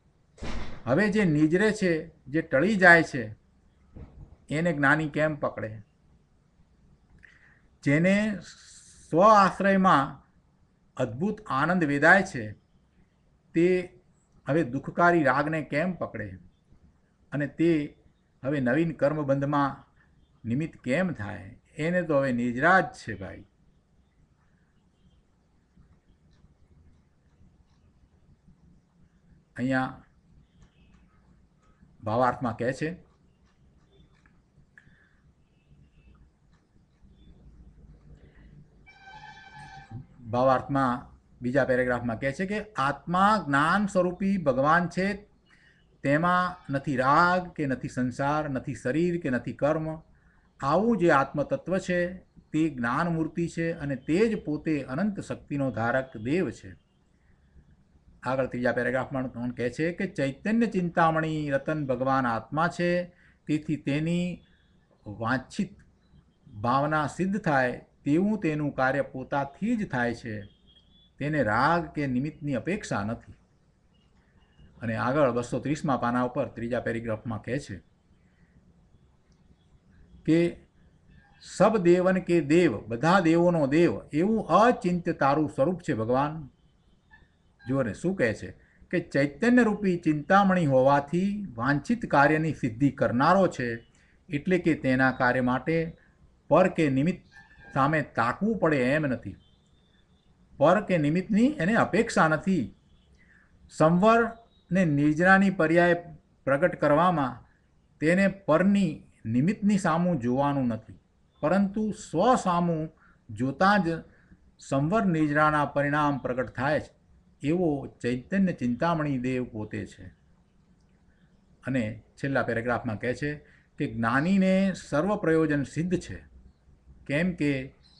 હવે જે નિજરે છે જે ટળી જાય છે એને જ્ઞાની કેમ પકડે જેને સ્વ આશ્રયમાં અદ્ભુત આનંદ વેદાય છે તે હવે દુઃખકારી રાગને કેમ પકડે અને તે હવે નવીન કર્મબંધમાં નિમિત્ત કેમ થાય એને તો હવે નિજરાજ છે ભાઈ અહીંયા ભાવાર્થમાં કહે છે ભાવાર્થમાં બીજા પેરેગ્રાફમાં કહે છે કે આત્મા જ્ઞાન સ્વરૂપી ભગવાન છે તેમાં નથી રાગ કે નથી સંસાર નથી શરીર કે નથી કર્મ આવું જે આત્મતત્વ છે તે જ્ઞાન મૂર્તિ છે અને તે જ પોતે અનંત શક્તિનો ધારક દેવ છે આગળ ત્રીજા પેરેગ્રાફમાં પણ કહે છે કે ચૈતન્ય ચિંતામણી રતન ભગવાન આત્મા છે તેથી તેની વાંછિત ભાવના સિદ્ધ થાય તેવું તેનું કાર્ય પોતાથી જ થાય છે તેને રાગ કે નિમિત્તની અપેક્ષા નથી અને આગળ બસો ત્રીસમાં પાના ઉપર ત્રીજા પેરેગ્રાફમાં કહે છે કે સબદેવન કે દેવ બધા દેવોનો દેવ એવું અચિંત્ય તારું સ્વરૂપ છે ભગવાન જુઓને શું કહે છે કે ચૈતન્યરૂપી ચિંતામણી હોવાથી વાંછિત કાર્યની સિદ્ધિ કરનારો છે એટલે કે તેના કાર્ય માટે પર કે નિમિત્ત સામે તાકવું પડે એમ નથી પર કે નિમિત્તની એને અપેક્ષા નથી સંવર ને નિજરાની પર્યાય પ્રગટ કરવામાં તેને પરની નિમિત્તની સામું જોવાનું નથી પરંતુ સ્વ સામું જોતાં જ સંવર નિજરાના પરિણામ પ્રગટ થાય છે એવો ચૈતન્ય ચિંતામણી દેવ પોતે છે અને છેલ્લા પેરેગ્રાફમાં કહે છે કે જ્ઞાનીને સર્વ પ્રયોજન સિદ્ધ છે કેમ કે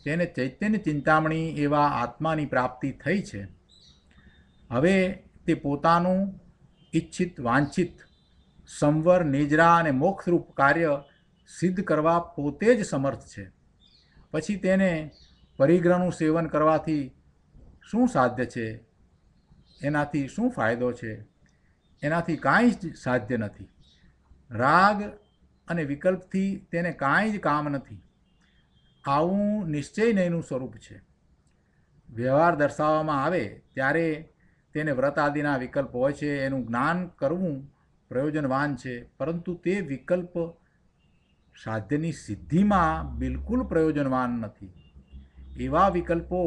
તેને ચૈતન્ય ચિંતામણી એવા આત્માની પ્રાપ્તિ થઈ છે હવે તે પોતાનું ઈચ્છિત વાંછિત સંવર નિજરા અને મોક્ષરૂપ કાર્ય સિદ્ધ કરવા પોતે જ સમર્થ છે પછી તેને પરિગ્રહનું સેવન કરવાથી શું સાધ્ય છે એનાથી શું ફાયદો છે એનાથી કાંઈ જ સાધ્ય નથી રાગ અને વિકલ્પથી તેને કાંઈ જ કામ નથી આવું નિશ્ચય એનું સ્વરૂપ છે વ્યવહાર દર્શાવવામાં આવે ત્યારે તેને વ્રત આદિના વિકલ્પ હોય છે એનું જ્ઞાન કરવું પ્રયોજનવાન છે પરંતુ તે વિકલ્પ સાધ્યની સિદ્ધિમાં બિલકુલ પ્રયોજનવાન નથી એવા વિકલ્પો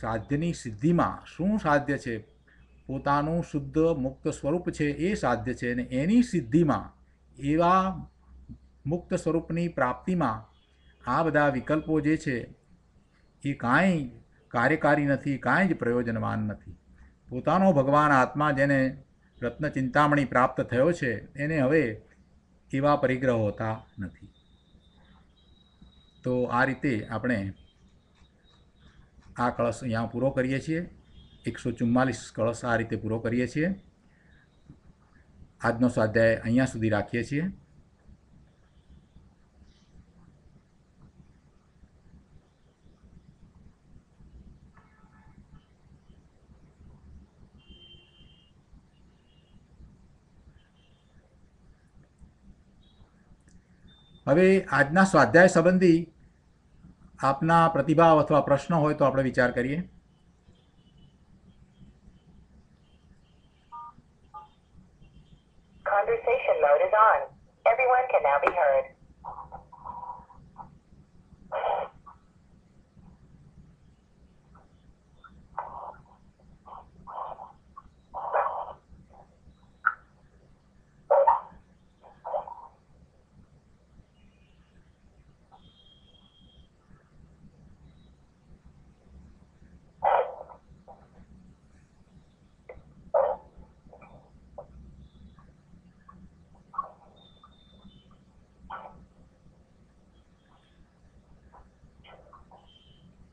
સાધ્યની સિદ્ધિમાં શું સાધ્ય છે પોતાનું શુદ્ધ મુક્ત સ્વરૂપ છે એ સાધ્ય છે અને એની સિદ્ધિમાં એવા મુક્ત સ્વરૂપની પ્રાપ્તિમાં આ બધા વિકલ્પો જે છે એ કાંઈ કાર્યકારી નથી કાંઈ જ પ્રયોજનવાન નથી પોતાનો ભગવાન આત્મા જેને રત્નચિંતામણી પ્રાપ્ત થયો છે એને હવે એવા પરિગ્રહ હોતા નથી તો આ રીતે આપણે આ કળશ અહીંયા પૂરો કરીએ છીએ એકસો ચુમ્માલીસ કળશ આ રીતે પૂરો કરીએ છીએ આજનો સ્વાધ્યાય અહીંયા સુધી રાખીએ છીએ હવે આજના સ્વાધ્યાય સંબંધી આપના પ્રતિભાવ અથવા પ્રશ્ન હોય તો આપણે વિચાર કરીએ Conversation mode is on. Everyone can now be heard.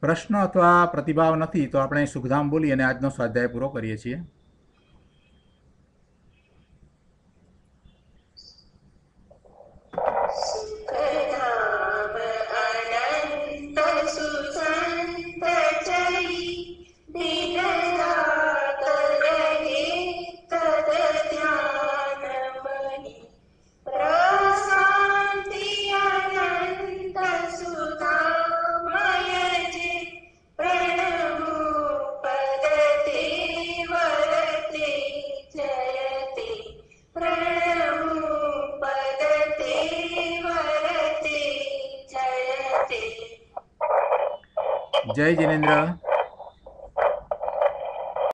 પ્રશ્ન અથવા પ્રતિભાવ નથી તો આપણે સુખધામ બોલી અને આજનો સ્વાધ્યાય પૂરો કરીએ છીએ